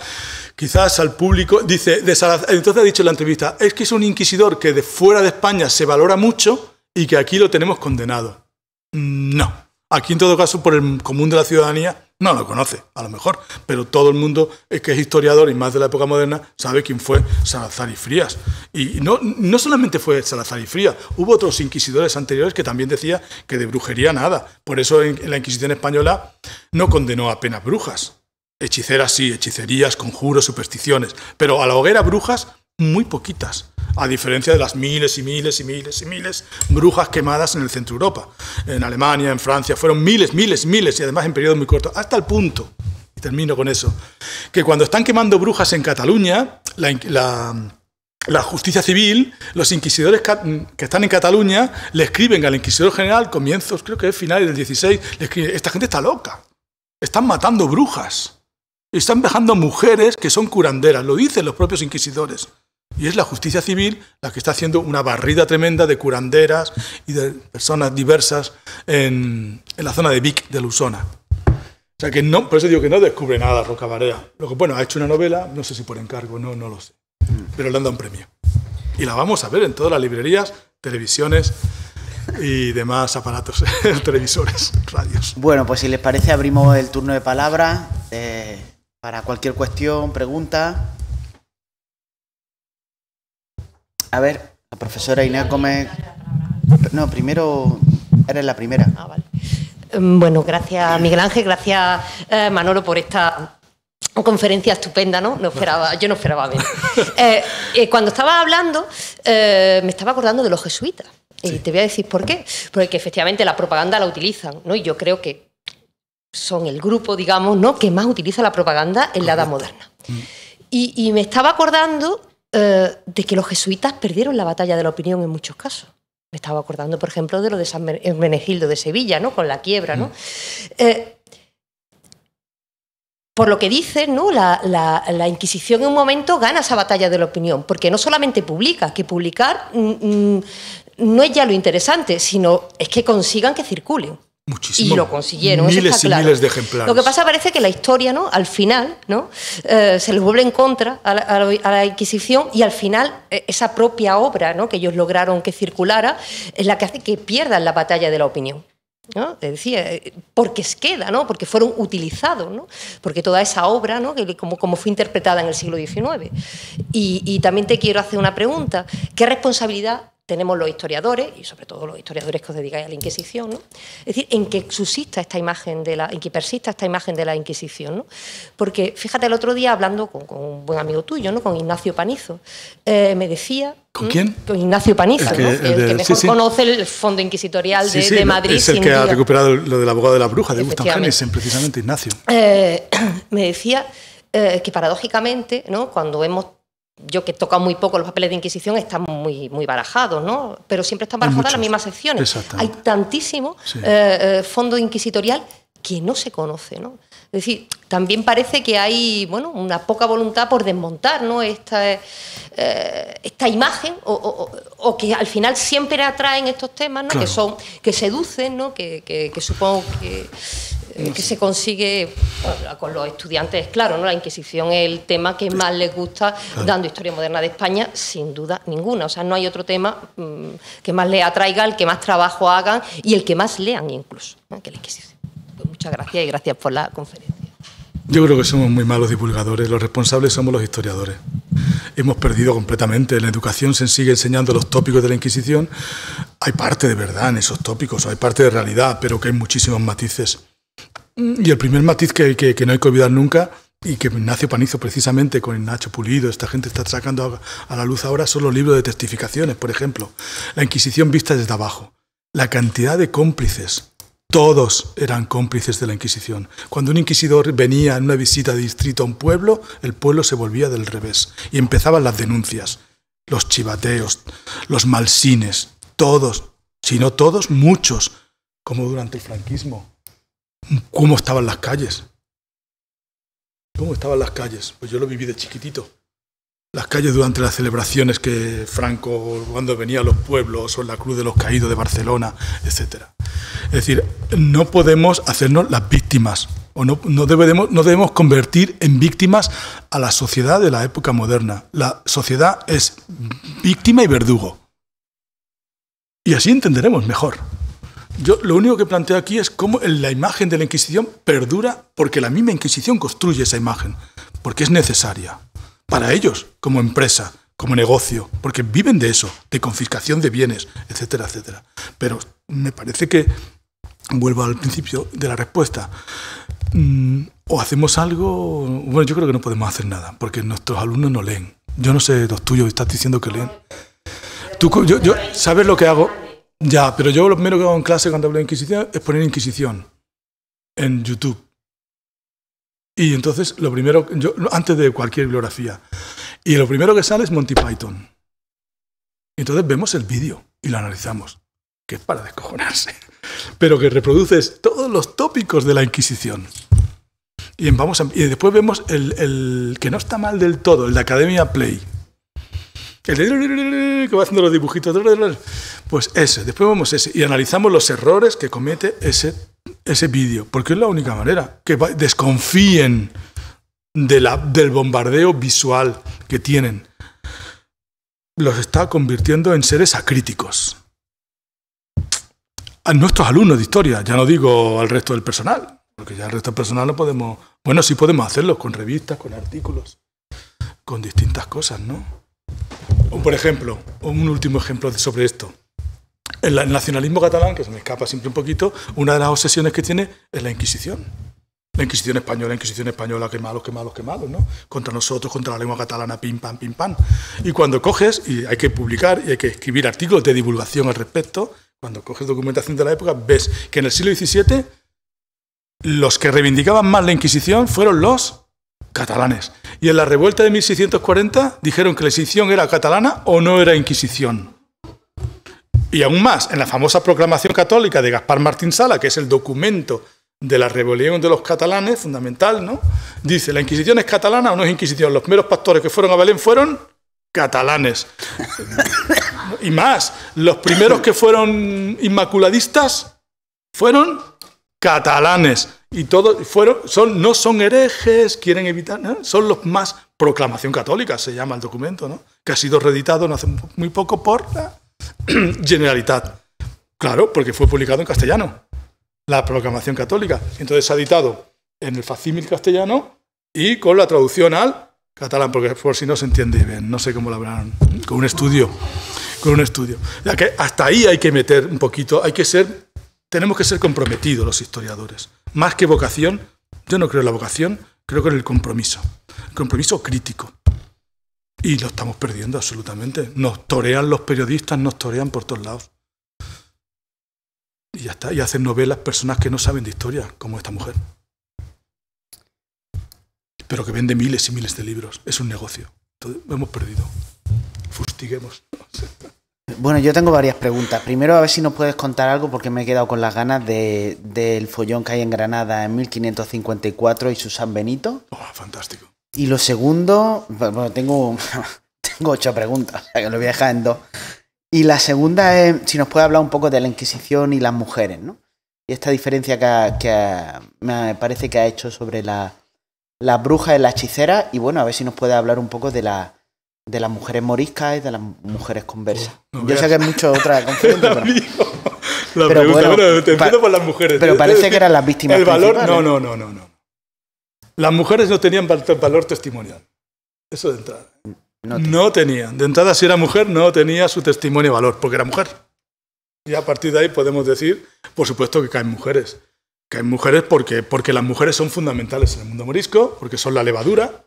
Quizás al público, dice, entonces ha dicho en la entrevista, es que es un inquisidor que de fuera de España se valora mucho y que aquí lo tenemos condenado. Mm, no. Aquí en todo caso, por el común de la ciudadanía, no lo conoce, a lo mejor, pero todo el mundo eh, que es historiador y más de la época moderna sabe quién fue Salazar y Frías. Y no, no solamente fue Salazar y Frías, hubo otros inquisidores anteriores que también decía que de brujería nada. Por eso la Inquisición española no condenó apenas brujas. Hechiceras sí, hechicerías, conjuros, supersticiones. Pero a la hoguera brujas muy poquitas, a diferencia de las miles y miles y miles y miles brujas quemadas en el centro Europa, en Alemania, en Francia, fueron miles, miles, miles y además en periodos muy cortos, hasta el punto, y termino con eso, que cuando están quemando brujas en Cataluña, la, justicia civil, los inquisidores que están en Cataluña le escriben al inquisidor general, comienzos, creo que es finales del 16, le escriben, esta gente está loca, están matando brujas. Están dejando mujeres que son curanderas, lo dicen los propios inquisidores. Y es la justicia civil la que está haciendo una barrida tremenda de curanderas y de personas diversas en, en la zona de Vic de Lusona. O sea que no, por eso digo que no descubre nada Roca Barea. Lo que, bueno, ha hecho una novela, no sé si por encargo, no, no lo sé. Pero le han dado un premio. Y la vamos a ver en todas las librerías, televisiones y demás aparatos, televisores, radios. Bueno, pues si les parece, abrimos el turno de palabra eh, para cualquier cuestión, pregunta. A ver, la profesora Inés Gómez. No, primero eres la primera. Ah, vale. Mm, bueno, gracias Miguel Ángel, gracias eh, Manolo por esta conferencia estupenda, ¿no? No esperaba, yo no esperaba menos. Eh, eh, cuando estaba hablando, eh, me estaba acordando de los jesuitas. Y te voy a decir por qué. Porque efectivamente la propaganda la utilizan, ¿no? Y yo creo que son el grupo, digamos, ¿no? que más utiliza la propaganda en la edad moderna. Mm. y me estaba acordando eh, de que los jesuitas perdieron la batalla de la opinión en muchos casos. Me estaba acordando, por ejemplo, de lo de San Menegildo de Sevilla, ¿no? Con la quiebra, ¿no? Mm. Eh, por lo que dice, ¿no? La, Inquisición en un momento gana esa batalla de la opinión, porque no solamente publica, que publicar mm, mm, no es ya lo interesante, sino es que consigan que circulen. Muchísimo. Y lo consiguieron. Miles y miles de ejemplares. Lo que pasa parece que la historia, ¿no? Al final, ¿no? Eh, se les vuelve en contra a la, Inquisición y al final eh, esa propia obra, ¿no? Que ellos lograron que circulara es la que hace que pierdan la batalla de la opinión. ¿no? Te decía, eh, porque queda, ¿no? porque fueron utilizados, ¿no? porque toda esa obra, ¿no? como, fue interpretada en el siglo XIX. y, también te quiero hacer una pregunta, ¿qué responsabilidad tenemos los historiadores, y sobre todo los historiadores que os dedicáis a la Inquisición, es decir, en que subsista esta imagen de la, en que persista esta imagen de la Inquisición. Porque fíjate, el otro día hablando con, un buen amigo tuyo, ¿no? con Ignacio Panizo, eh, me decía ¿Con quién? Con Ignacio Panizo, el que, mejor conoce el fondo inquisitorial de, Madrid. Es el que ha recuperado lo del abogado de la bruja de Gustav precisamente Ignacio. Eh, me decía eh, que paradójicamente, ¿no? cuando hemos yo que toca muy poco los papeles de Inquisición, están muy, muy barajados, ¿no? Pero siempre están barajadas las mismas secciones. Hay tantísimo eh, eh, fondo inquisitorial que no se conoce, ¿no? Es decir, también parece que hay, bueno, una poca voluntad por desmontar, eh, Esta, imagen, o, que al final siempre atraen estos temas, ¿no? Que son, que seducen, que supongo que que eh, se consigue con los estudiantes, claro, ¿no? La Inquisición es el tema que más les gusta dando historia moderna de España, sin duda ninguna. O sea, no hay otro tema mm, que más les atraiga, el que más trabajo hagan y el que más lean incluso, que la Inquisición. Pues muchas gracias y gracias por la conferencia. Yo creo que somos muy malos divulgadores, los responsables somos los historiadores. Hemos perdido completamente, en la educación se sigue enseñando los tópicos de la Inquisición, hay parte de verdad en esos tópicos, hay parte de realidad, pero que hay muchísimos matices. Y el primer matiz que, no hay que olvidar nunca y que Ignacio Panizo precisamente con Nacho Pulido, esta gente está sacando a, la luz ahora, son los libros de testificaciones, por ejemplo. La Inquisición vista desde abajo. La cantidad de cómplices. Todos eran cómplices de la Inquisición. Cuando un inquisidor venía en una visita de distrito a un pueblo, el pueblo se volvía del revés y empezaban las denuncias, los chivateos, los malsines, todos, si no todos, muchos, como durante el franquismo, cómo estaban las calles. ¿Cómo estaban las calles? Pues yo lo viví de chiquitito. Las calles durante las celebraciones que Franco, cuando venía a los pueblos o en la Cruz de los Caídos de Barcelona, etc. Es decir, no podemos hacernos las víctimas o no, no debemos convertir en víctimas a la sociedad de la época moderna. La sociedad es víctima y verdugo. Y así entenderemos mejor. Yo lo único que planteo aquí es cómo la imagen de la Inquisición perdura porque la misma Inquisición construye esa imagen, porque es necesaria para ellos como empresa, como negocio, porque viven de eso, de confiscación de bienes, etcétera, etcétera. Pero me parece que, vuelvo al principio de la respuesta, mm, o hacemos algo, bueno, yo creo que no podemos hacer nada, porque nuestros alumnos no leen. Yo no sé los tuyos, estás diciendo que leen. Tú, yo, ¿sabes lo que hago? Ya, pero yo lo primero que hago en clase cuando hablo de Inquisición es poner Inquisición en YouTube. Y entonces, lo primero, antes de cualquier bibliografía. Y lo primero que sale es Monty Python. Y Entonces vemos el vídeo y lo analizamos, que es para descojonarse, pero que reproduces todos los tópicos de la Inquisición. Y, vamos y después vemos el que no está mal del todo, el de Academia Play que va haciendo los dibujitos. Pues ese. Después vamos ese. Y analizamos los errores que comete ese, ese vídeo. Porque es la única manera. Que desconfíen de la, del bombardeo visual que tienen. Los está convirtiendo en seres acríticos. A nuestros alumnos de historia. Ya no digo al resto del personal. Porque ya el resto del personal no podemos. Bueno, sí podemos hacerlo con revistas, con artículos, con distintas cosas, ¿no? por ejemplo, un último ejemplo sobre esto. El nacionalismo catalán, que se me escapa siempre un poquito, una de las obsesiones que tiene es la Inquisición. La Inquisición española, la Inquisición española, malos, quemados, malos, ¿no? Contra nosotros, contra la lengua catalana, pim, pam, pim, pam. Y cuando coges, y hay que publicar y hay que escribir artículos de divulgación al respecto, cuando coges documentación de la época, ves que en el siglo XVII los que reivindicaban más la Inquisición fueron los catalanes. Y en la revuelta de 1640 dijeron que la Inquisición era catalana o no era Inquisición. Y aún más, en la famosa proclamación católica de Gaspar Martín Sala, que es el documento de la rebelión de los catalanes, fundamental, ¿no? Dice, ¿la Inquisición es catalana o no es Inquisición? Los primeros pastores que fueron a Belén fueron catalanes. y más, los primeros que fueron inmaculadistas fueron catalanes y todos fueron, son, no son herejes, quieren evitar, son los más proclamación católica, se llama el documento, ¿no? que ha sido reeditado no hace muy poco por la Generalitat. Claro, porque fue publicado en castellano, la proclamación católica. Entonces se ha editado en el facímil castellano y con la traducción al catalán, porque por si no se entiende bien, no sé cómo lo hablaron. con un estudio, con un estudio. Ya que hasta ahí hay que meter un poquito, hay que ser tenemos que ser comprometidos los historiadores. Más que vocación, yo no creo en la vocación, creo que en el compromiso. compromiso crítico. Y lo estamos perdiendo absolutamente. Nos torean los periodistas, nos torean por todos lados. Y ya está. Y hacen novelas personas que no saben de historia, como esta mujer. Pero que vende miles y miles de libros. Es un negocio. Entonces, lo hemos perdido. Fustiguemos. Bueno, yo tengo varias preguntas. Primero, a ver si nos puedes contar algo, porque me he quedado con las ganas de, del follón que hay en Granada en 1554 y San Benito. Oh, fantástico. Y lo segundo, bueno, tengo, tengo ocho preguntas, lo voy a dejar en dos. Y la segunda es si nos puede hablar un poco de la Inquisición y las mujeres, ¿no? Y esta diferencia que, me parece que ha hecho sobre la, la bruja y la hechicera. Y bueno, a ver si nos puede hablar un poco de la de las mujeres moriscas y de las mujeres conversas. Yo sé que es mucho otra confusión pero... La bueno, por las mujeres. Pero ¿eh? parece que eran las víctimas. El valor, no, no, no, no, no. Las mujeres no tenían valor testimonial. Eso de entrada. No, tenían. De entrada, si era mujer, no tenía su testimonio y valor, porque era mujer. Y a partir de ahí podemos decir, por supuesto, que caen mujeres. Caen mujeres porque, porque las mujeres son fundamentales en el mundo morisco, porque son la levadura,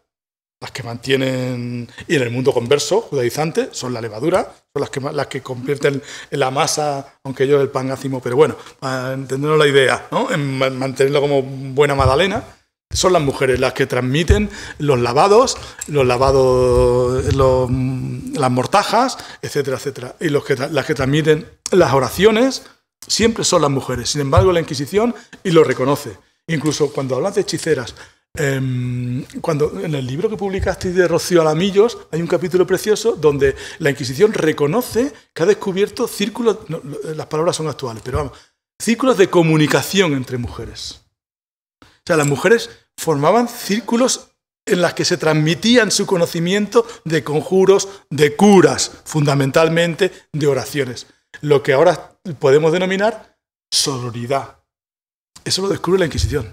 las que mantienen, y en el mundo converso, judaizante, son la levadura, son las que, las que convierten la masa, aunque yo el pan ácimo, pero bueno, para entendernos la idea, ¿no? en mantenerlo como buena magdalena, son las mujeres las que transmiten los lavados, los lavados, las mortajas, etcétera, etcétera. Y los que, las que transmiten las oraciones siempre son las mujeres. Sin embargo, la Inquisición y lo reconoce. Incluso cuando hablas de hechiceras, Em, en el libro que publicaste de Rocío Alamillos hay un capítulo precioso donde la Inquisición reconoce que ha descubierto círculos, eh, las palabras son actuales, pero vamos, círculos de comunicación entre mujeres. O sea, las mujeres formaban círculos en las que se transmitían su conocimiento de conjuros, de curas, fundamentalmente de oraciones. Lo que ahora podemos denominar sororidad. Eso lo descubre la Inquisición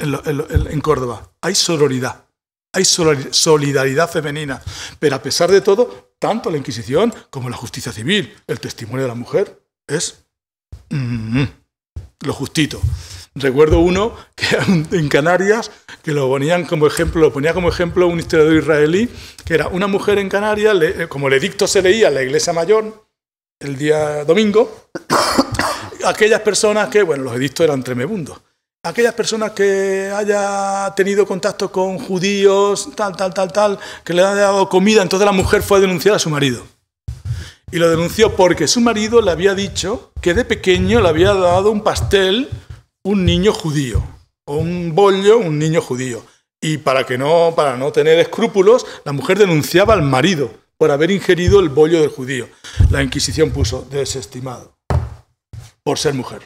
en, Córdoba. Hay sororidad, hay solidaridad femenina. Pero a pesar de todo, tanto la Inquisición como la justicia civil, el testimonio de la mujer es mm, lo justito. Recuerdo uno que en Canarias, que lo ponían como ejemplo, ponía como ejemplo un historiador israelí, que era una mujer en Canarias, eh, como el edicto se leía en la iglesia mayor el día domingo, aquellas personas que, bueno, los edictos eran tremebundos, aquellas personas que haya tenido contacto con judíos, tal, tal, tal, tal, que le han dado comida, entonces la mujer fue a denunciar a su marido. Y lo denunció porque su marido le había dicho que de pequeño le había dado un pastel un niño judío, o un bollo un niño judío. Y para que no, para no tener escrúpulos, la mujer denunciaba al marido por haber ingerido el bollo del judío. La Inquisición puso desestimado por ser mujer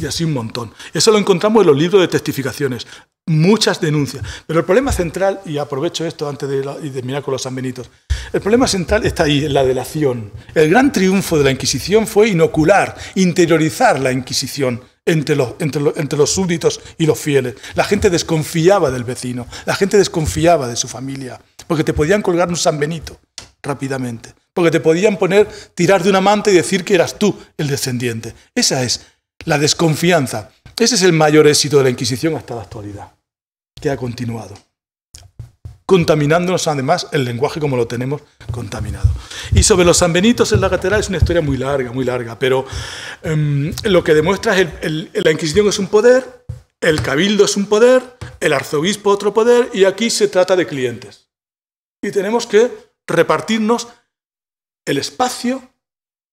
y así un montón. Eso lo encontramos en los libros de testificaciones, muchas denuncias. Pero el problema central, y aprovecho esto antes de, la, terminar con los sanbenitos, el problema central está ahí, en la delación. El gran triunfo de la Inquisición fue inocular, interiorizar la Inquisición. Entre los, entre, entre los súbditos y los fieles. La gente desconfiaba del vecino, la gente desconfiaba de su familia, porque te podían colgar un san benito rápidamente, porque te podían poner, tirar de un amante y decir que eras tú el descendiente. Esa es la desconfianza. Ese es el mayor éxito de la Inquisición hasta la actualidad, que ha continuado, contaminándonos además el lenguaje como lo tenemos contaminado. Y sobre los sanbenitos en la catedral es una historia muy larga, muy larga, pero em, lo que demuestra es que la Inquisición es un poder, el cabildo es un poder, el arzobispo otro poder, y aquí se trata de clientes. Y tenemos que repartirnos el espacio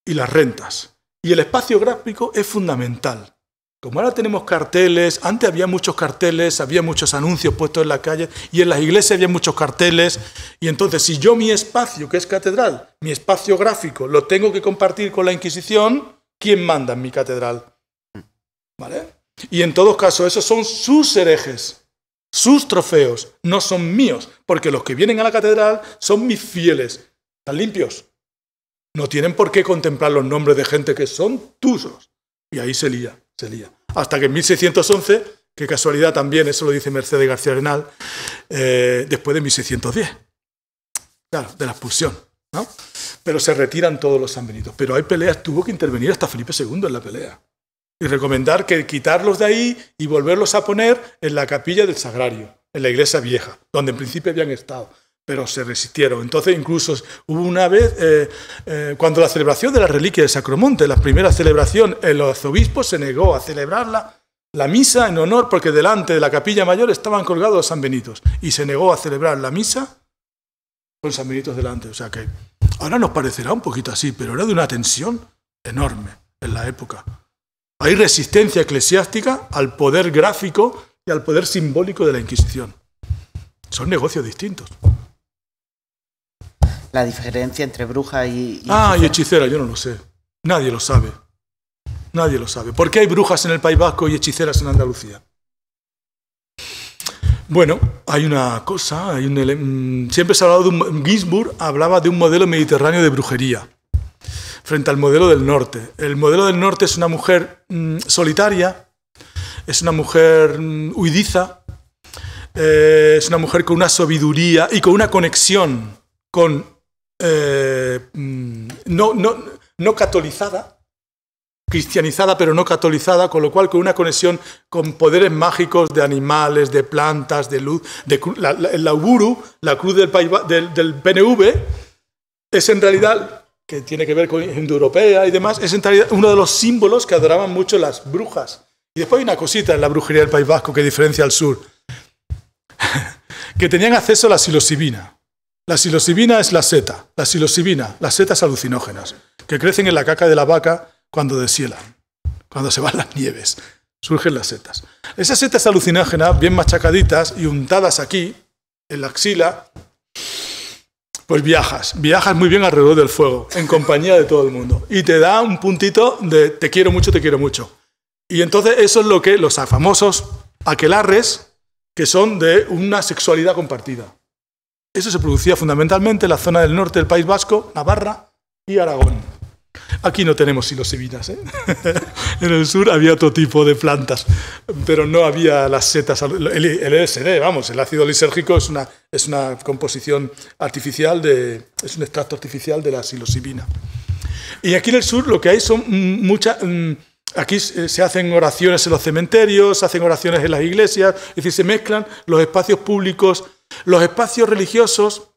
y las rentas. Y el espacio gráfico es fundamental. Como ahora tenemos carteles, antes había muchos carteles, había muchos anuncios puestos en la calle y en las iglesias había muchos carteles. Y entonces, si yo mi espacio, que es catedral, mi espacio gráfico, lo tengo que compartir con la Inquisición, ¿quién manda en mi catedral? ¿Vale? Y en todos casos, esos son sus herejes, sus trofeos, no son míos, porque los que vienen a la catedral son mis fieles, están limpios, no tienen por qué contemplar los nombres de gente que son tusos. Y ahí se lía, se lía. Hasta que en 1611, qué casualidad también, eso lo dice Mercedes García Arenal, eh, después de 1610, claro, de la expulsión. ¿no? Pero se retiran todos los sanbenitos. Pero hay peleas, tuvo que intervenir hasta Felipe II en la pelea. Y recomendar que quitarlos de ahí y volverlos a poner en la capilla del Sagrario, en la iglesia vieja, donde en principio habían estado pero se resistieron. Entonces, incluso hubo una vez, eh, eh, cuando la celebración de la reliquia de Sacromonte, la primera celebración, el eh, arzobispo se negó a celebrarla, la misa en honor, porque delante de la capilla mayor estaban colgados San Benitos y se negó a celebrar la misa con San Benitos delante. O sea que ahora nos parecerá un poquito así, pero era de una tensión enorme en la época. Hay resistencia eclesiástica al poder gráfico y al poder simbólico de la Inquisición. Son negocios distintos la diferencia entre bruja y, ah, hechicera. y hechicera, yo no lo sé. Nadie lo sabe. Nadie lo sabe. ¿Por qué hay brujas en el País Vasco y hechiceras en Andalucía? Bueno, hay una cosa, mm, siempre se ha hablado de un, Ginsburg hablaba de un modelo mediterráneo de brujería frente al modelo del norte. El modelo del norte es una mujer mm, solitaria, es una mujer mm, huidiza, eh, es una mujer con una sabiduría y con una conexión con eh, mm, no, catolizada, cristianizada pero no catolizada, con lo cual con una conexión con poderes mágicos de animales, de plantas, de luz, de la, el auguru, la cruz del, del, PNV, es en realidad, que tiene que ver con indoeuropea y demás, es en realidad uno de los símbolos que adoraban mucho las brujas. Y después hay una cosita en la brujería del País Vasco que diferencia al sur, que tenían acceso a la psilocibina. La psilocibina es la seta, la psilocibina, las setas alucinógenas, que crecen en la caca de la vaca cuando deshielan, cuando se van las nieves. Surgen las setas. Esas setas alucinógenas, bien machacaditas y untadas aquí, en la axila, pues viajas, viajas muy bien alrededor del fuego, en compañía de todo el mundo. Y te da un puntito de te quiero mucho, te quiero mucho. Y entonces eso es lo que los famosos aquelarres, que son de una sexualidad compartida. Eso se producía fundamentalmente en la zona del norte del País Vasco, Navarra y Aragón. Aquí no tenemos silosivinas. ¿eh? en el sur había otro tipo de plantas, pero no había las setas. El LSD, e vamos, el ácido lisérgico es una, es una composición artificial, de, es un extracto artificial de la psilocibina. Y aquí en el sur lo que hay son muchas... Mm, aquí se hacen oraciones en los cementerios, se hacen oraciones en las iglesias, es decir, se mezclan los espacios públicos los espacios religiosos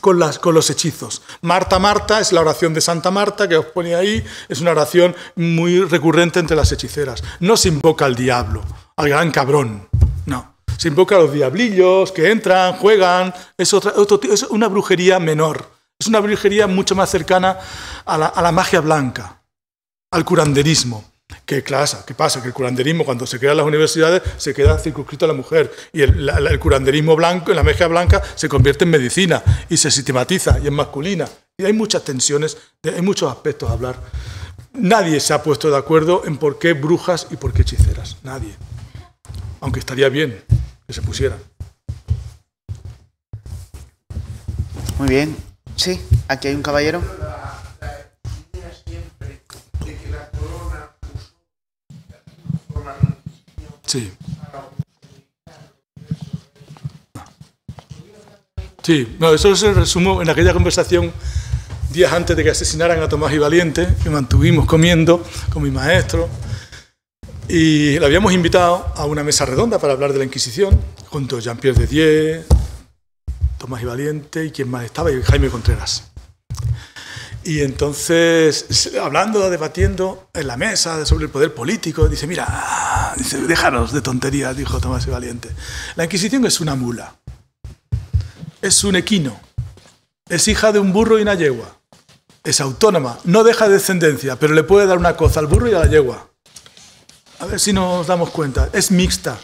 con, los hechizos. Marta, Marta es la oración de Santa Marta que os pone ahí, es una oración muy recurrente entre las hechiceras. No se invoca al diablo, al gran cabrón, no. Se invoca a los diablillos que entran, juegan, es, otra, es una brujería menor, es una brujería mucho más cercana a la magia blanca, al curanderismo. ¿Qué, clase, ¿Qué pasa? Que el curanderismo, cuando se en las universidades, se queda circunscrito a la mujer. Y el, curanderismo blanco, la mezcla blanca, se convierte en medicina y se sistematiza y es masculina. Y hay muchas tensiones, hay muchos aspectos a hablar. Nadie se ha puesto de acuerdo en por qué brujas y por qué hechiceras. Nadie. Aunque estaría bien que se pusieran. Muy bien. Sí, aquí hay un caballero. Sí. Sí, no, eso se resumo en aquella conversación días antes de que asesinaran a Tomás y Valiente, que mantuvimos comiendo con mi maestro. Y le habíamos invitado a una mesa redonda para hablar de la Inquisición, junto a Jean-Pierre de Diez, Tomás y Valiente, y quien más estaba, Jaime Contreras. Y entonces, hablando, debatiendo en la mesa sobre el poder político, dice, mira, déjanos de tonterías, dijo Tomás y Valiente. La Inquisición es una mula, es un equino, es hija de un burro y una yegua, es autónoma, no deja descendencia, pero le puede dar una cosa al burro y a la yegua. A ver si nos damos cuenta, es mixta,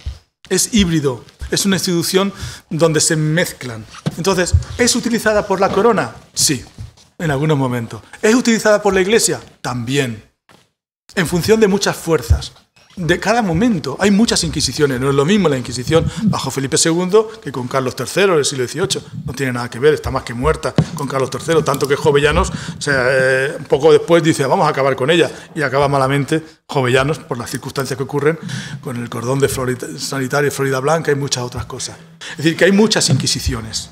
es híbrido, es una institución donde se mezclan. Entonces, ¿es utilizada por la corona? Sí en algunos momentos. ¿Es utilizada por la Iglesia? También. En función de muchas fuerzas. De cada momento hay muchas inquisiciones. No es lo mismo la Inquisición bajo Felipe II que con Carlos III del siglo XVIII. No tiene nada que ver, está más que muerta con Carlos III. Tanto que Jovellanos, sea, eh, poco después, dice vamos a acabar con ella. Y acaba malamente Jovellanos por las circunstancias que ocurren con el cordón de Florida, sanitario de Florida Blanca y muchas otras cosas. Es decir, que hay muchas inquisiciones.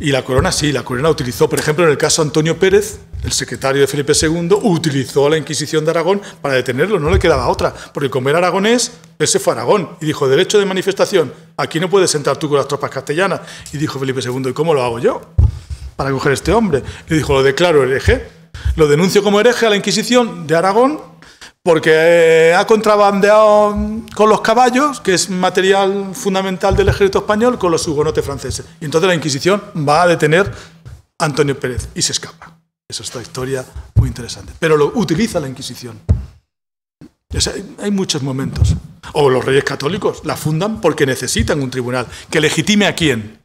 Y la corona sí, la corona utilizó, por ejemplo, en el caso Antonio Pérez, el secretario de Felipe II, utilizó a la Inquisición de Aragón para detenerlo, no le quedaba otra, porque como era aragonés, ese fue Aragón y dijo, derecho de manifestación, aquí no puedes entrar tú con las tropas castellanas. Y dijo Felipe II, ¿y cómo lo hago yo para coger a este hombre? Le dijo, lo declaro hereje, lo denuncio como hereje a la Inquisición de Aragón porque eh, ha contrabandeado con los caballos, que es material fundamental del ejército español, con los hugonotes franceses. Y entonces la Inquisición va a detener a Antonio Pérez y se escapa. Esa Es otra historia muy interesante. Pero lo utiliza la Inquisición. hay muchos momentos. O los reyes católicos la fundan porque necesitan un tribunal que legitime a quién.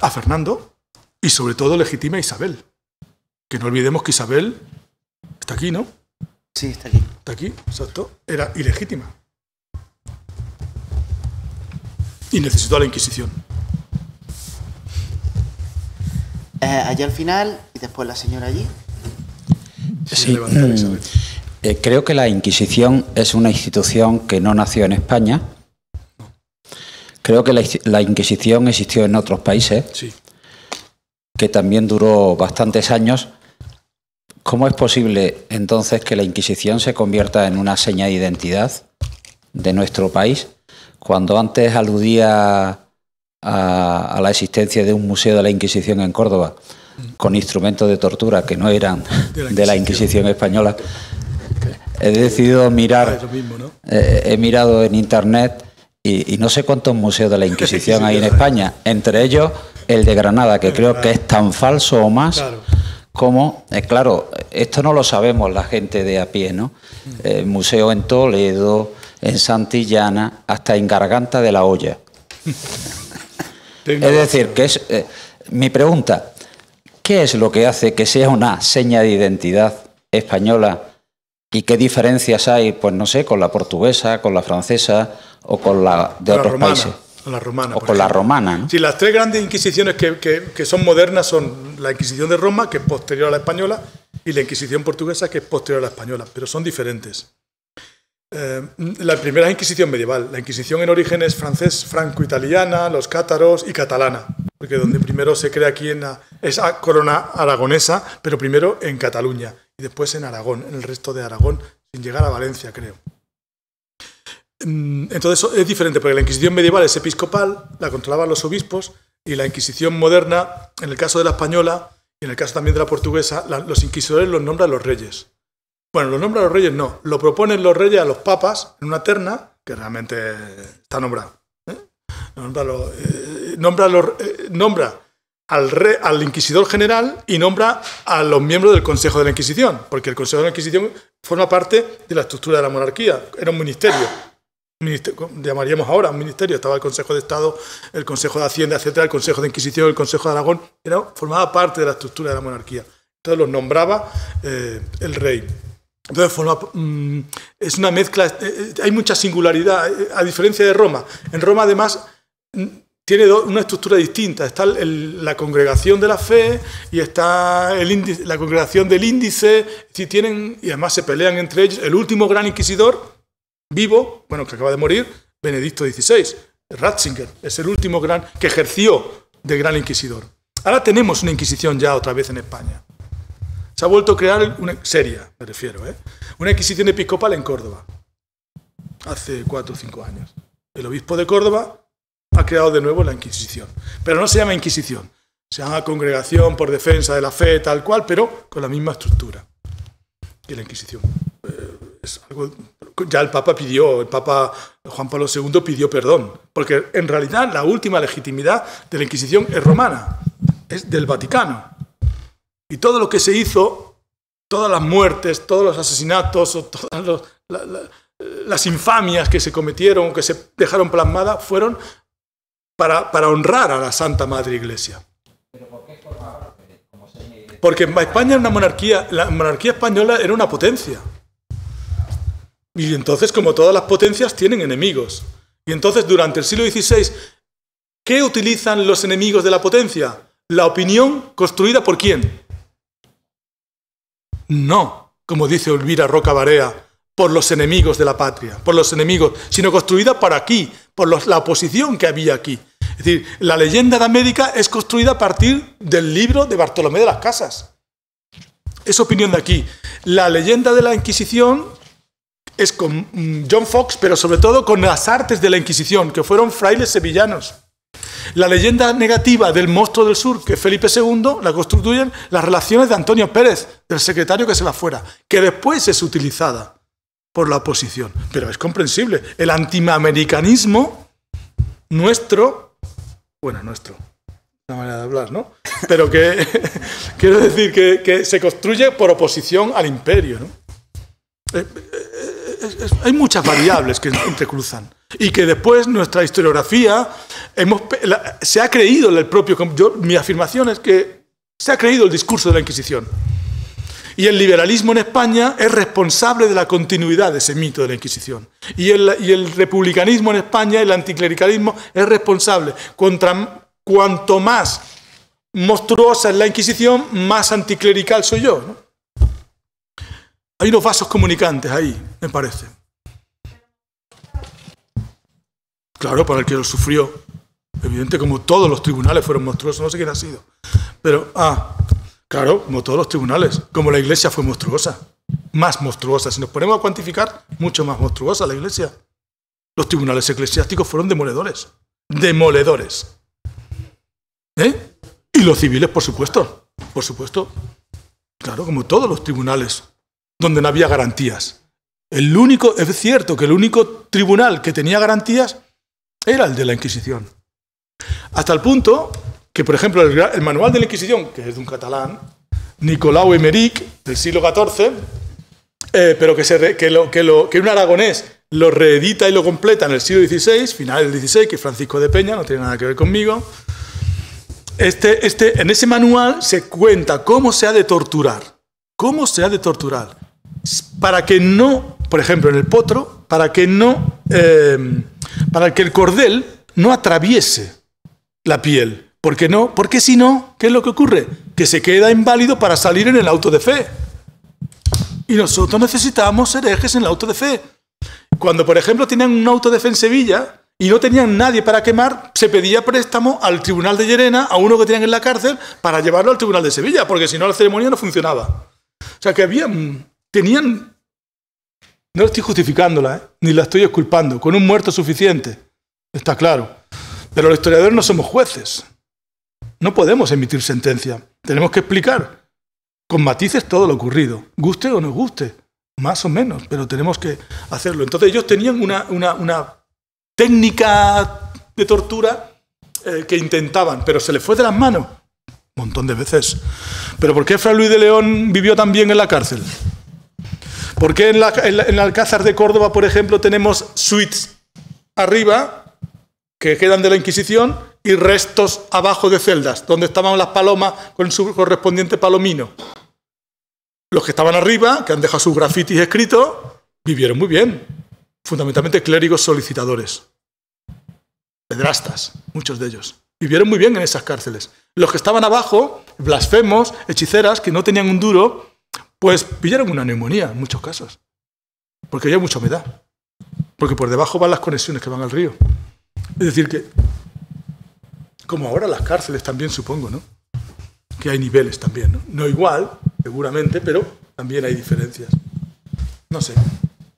A Fernando y sobre todo legitime a Isabel. Que no olvidemos que Isabel está aquí, ¿no? Sí, está aquí. Está aquí, exacto. Era ilegítima. Y necesitó a la Inquisición. Eh, allá al final y después la señora allí. Sí. Mm, eh, creo que la Inquisición es una institución que no nació en España. Creo que la, la Inquisición existió en otros países, sí. que también duró bastantes años ¿Cómo es posible entonces que la Inquisición se convierta en una seña de identidad de nuestro país? Cuando antes aludía a, la existencia de un museo de la Inquisición en Córdoba, con instrumentos de tortura que no eran de la Inquisición, española, he decidido mirar, eh, he mirado en internet y, no sé cuántos museos de la Inquisición hay en España, entre ellos el de Granada, que creo que es tan falso o más cómo, eh, claro, esto no lo sabemos la gente de a pie, ¿no? Mm. Eh, museo en Toledo, en Santillana, hasta en Garganta de la Olla. es decir, que es eh, mi pregunta, ¿qué es lo que hace que sea una seña de identidad española y qué diferencias hay, pues no sé, con la portuguesa, con la francesa o con la de otros países? La romana, o con la romana. ¿no? Sí, las tres grandes inquisiciones que, son modernas son la Inquisición de Roma, que es posterior a la española, y la Inquisición portuguesa, que es posterior a la española, pero son diferentes. Eh, la primera es Inquisición medieval. La Inquisición en origen es francés, franco-italiana, los cátaros y catalana, porque donde primero se crea aquí en la, es corona aragonesa, pero primero en Cataluña y después en Aragón, en el resto de Aragón, sin llegar a Valencia, creo. Mm, entonces es diferente, porque la Inquisición medieval es episcopal, la controlaban los obispos, y la Inquisición moderna, en el caso de la española y en el caso también de la portuguesa, los inquisidores los nombran los reyes. Bueno, los nombran los reyes no, lo proponen los reyes a los papas en una terna que realmente está nombrada ¿eh? Eh, eh, Nombra, al, al inquisidor general y nombra a los miembros del Consejo de la Inquisición, porque el Consejo de la Inquisición forma parte de la estructura de la monarquía, era un ministerio llamaríamos ahora un ministerio, estaba el Consejo de Estado, el Consejo de Hacienda, etcétera, el Consejo de Inquisición, el Consejo de Aragón, era, formaba parte de la estructura de la monarquía. Entonces los nombraba eh, el rey. Entonces mm, es una mezcla, eh, eh, hay mucha singularidad, a diferencia de Roma. En Roma además mm, tiene una estructura distinta. Está la congregación de la fe y está la congregación del índice. Si tienen, y además se pelean entre ellos. El último gran inquisidor vivo, bueno, que acaba de morir, Benedicto XVI. Ratzinger es el último gran que ejerció de gran inquisidor. Ahora tenemos una inquisición ya otra vez en España. Se ha vuelto a crear una seria, me refiero, ¿eh? una inquisición episcopal en Córdoba, hace cuatro o cinco años. El obispo de Córdoba ha creado de nuevo la Inquisición. Pero no se llama Inquisición, se llama Congregación por Defensa de la Fe, tal cual, pero con la misma estructura que la Inquisición. Eh, ya el Papa pidió, el Papa Juan Pablo II pidió perdón, porque en realidad la última legitimidad de la Inquisición es romana, es del Vaticano. Y todo lo que se hizo, todas las muertes, todos los asesinatos, o todas las infamias que se cometieron, que se dejaron plasmadas, fueron para, para honrar a la Santa Madre Iglesia porque España era una monarquía, la monarquía española era una potencia. Y entonces, como todas las potencias, tienen enemigos. Y entonces, durante el siglo XVI, ¿qué utilizan los enemigos de la potencia? ¿La opinión construida por quién? No, como dice Olvira Roca Barea, por los enemigos de la patria, por los enemigos, sino construida para aquí, por la oposición que había aquí. Es decir, la leyenda de América es construida a partir del libro de Bartolomé de las Casas. Es opinión de aquí. La leyenda de la Inquisición es con mm, John Fox, pero sobre todo con las artes de la Inquisición, que fueron frailes sevillanos. La leyenda negativa del monstruo del sur, que Felipe II, la construyen las relaciones de Antonio Pérez, del secretario que se la fuera, que después es utilizada por la oposición. Pero es comprensible. El antiamericanismo nuestro, bueno, nuestro, una manera de hablar, ¿no? Pero que quiero decir que, se construye por oposición al imperio, ¿no? Eh, eh, hay muchas variables que entrecruzan. Y que después nuestra historiografía hemos, se ha creído el propio. Yo, mi afirmación es que se ha creído el discurso de la Inquisición. Y el liberalismo en España es responsable de la continuidad de ese mito de la Inquisición. Y el, y el republicanismo en España, el anticlericalismo, es responsable. Contra, cuanto más monstruosa es la Inquisición, más anticlerical soy yo. ¿no? Hay unos vasos comunicantes ahí, me parece. Claro, para el que lo sufrió. Evidente, como todos los tribunales fueron monstruosos, no sé quién ha sido. Pero, ah, claro, como todos los tribunales, como la iglesia fue monstruosa. Más monstruosa. Si nos ponemos a cuantificar, mucho más monstruosa la iglesia. Los tribunales eclesiásticos fueron demoledores. Demoledores. ¿Eh? Y los civiles, por supuesto. Por supuesto. Claro, como todos los tribunales donde no había garantías. El único, es cierto que el único tribunal que tenía garantías era el de la Inquisición. Hasta el punto que, por ejemplo, el, manual de la Inquisición, que es de un catalán, Nicolau Emeric, del siglo XIV, eh, pero que, se, lo, que, lo, que un aragonés lo reedita y lo completa en el siglo XVI, final del XVI, que Francisco de Peña, no tiene nada que ver conmigo. Este, este, en ese manual se cuenta cómo se ha de torturar, cómo se ha de torturar para que no, por ejemplo, en el potro, para que no, eh, para que el cordel no atraviese la piel. ¿Por qué no? Porque si no, ¿qué es lo que ocurre? Que se queda inválido para salir en el auto de fe. Y nosotros necesitamos herejes en el auto de fe. Cuando, por ejemplo, tenían un auto de fe en Sevilla, y no tenían nadie para quemar, se pedía préstamo al tribunal de Llerena, a uno que tenían en la cárcel, para llevarlo al tribunal de Sevilla, porque si no la ceremonia no funcionaba. O sea que había tenían, no estoy justificándola, ¿eh? ni la estoy exculpando con un muerto suficiente, está claro. Pero los historiadores no somos jueces. No podemos emitir sentencia. Tenemos que explicar con matices todo lo ocurrido, guste o no guste, más o menos, pero tenemos que hacerlo. Entonces ellos tenían una, técnica de tortura eh, que intentaban, pero se les fue de las manos un montón de veces. Pero ¿por qué Fray Luis de León vivió también en la cárcel? Porque en, el Alcázar de Córdoba, por ejemplo, tenemos suites arriba que quedan de la Inquisición y restos abajo de celdas, donde estaban las palomas con su correspondiente palomino? Los que estaban arriba, que han dejado sus grafitis escritos, vivieron muy bien, fundamentalmente clérigos solicitadores, pedrastas, muchos de ellos. Vivieron muy bien en esas cárceles. Los que estaban abajo, blasfemos, hechiceras, que no tenían un duro, pues pillaron una neumonía en muchos casos, porque hay mucha humedad, porque por debajo van las conexiones que van al río. Es decir, que como ahora las cárceles también, supongo, ¿no? Que hay niveles también, ¿no? No igual, seguramente, pero también hay diferencias. No sé.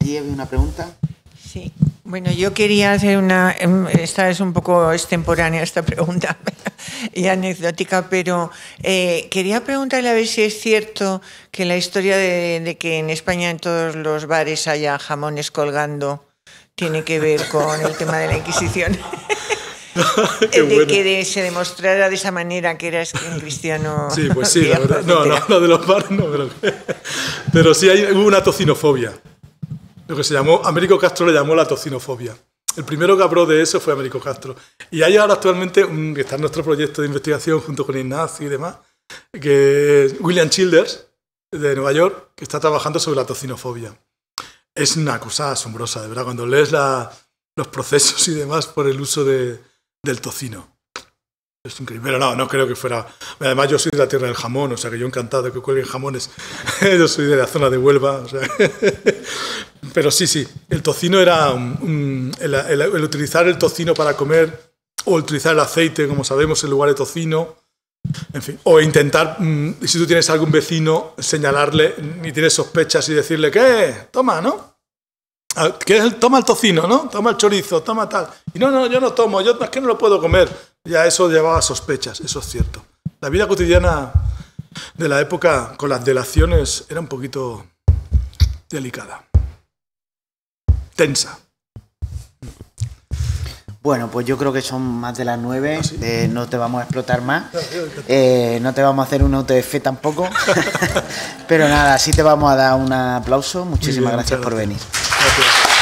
¿Y una pregunta? Sí. Bueno, yo quería hacer una, em, esta es un poco extemporánea esta pregunta y anecdótica, pero eh, quería preguntarle a ver si es cierto que la historia de, que en España en todos los bares haya jamones colgando tiene que ver con el tema de la Inquisición. de que se demostrara de esa manera que eras cristiano. Sí, pues sí, la verdad. No, no, no, de los bares no. Pero, pero sí hay, hubo una tocinofobia lo que se llamó, Américo Castro le llamó la tocinofobia. El primero que habló de eso fue Américo Castro. Y hay ahora actualmente, que está en nuestro proyecto de investigación junto con Ignacio y demás, que William Childers, de Nueva York, que está trabajando sobre la tocinofobia. Es una cosa asombrosa, de verdad, cuando lees los procesos y demás por el uso del tocino. Es increíble, no, no creo que fuera. Además, yo soy de la tierra del jamón, o sea que yo encantado que cuelguen jamones. yo soy de la zona de Huelva. O sea. pero sí, sí, el tocino era. el, utilizar el tocino para comer, o utilizar el aceite, como sabemos, en lugar de tocino. En fin, o intentar, mm, si tú tienes algún vecino, señalarle ni tienes sospechas y decirle, ¿qué? Toma, ¿no? Ah, toma el tocino, ¿no? Toma el chorizo, toma tal. Y no, no, yo no tomo, yo es que no lo puedo comer. Ya eso llevaba sospechas, eso es cierto. La vida cotidiana de la época con las delaciones era un poquito delicada. Tensa. Bueno, pues yo creo que son más de las nueve. Ah, eh, no te vamos a explotar más. Ah, eh, no te vamos a hacer un OTF tampoco. Pero nada, sí te vamos a dar un aplauso. Muchísimas gracias por venir. Thank you.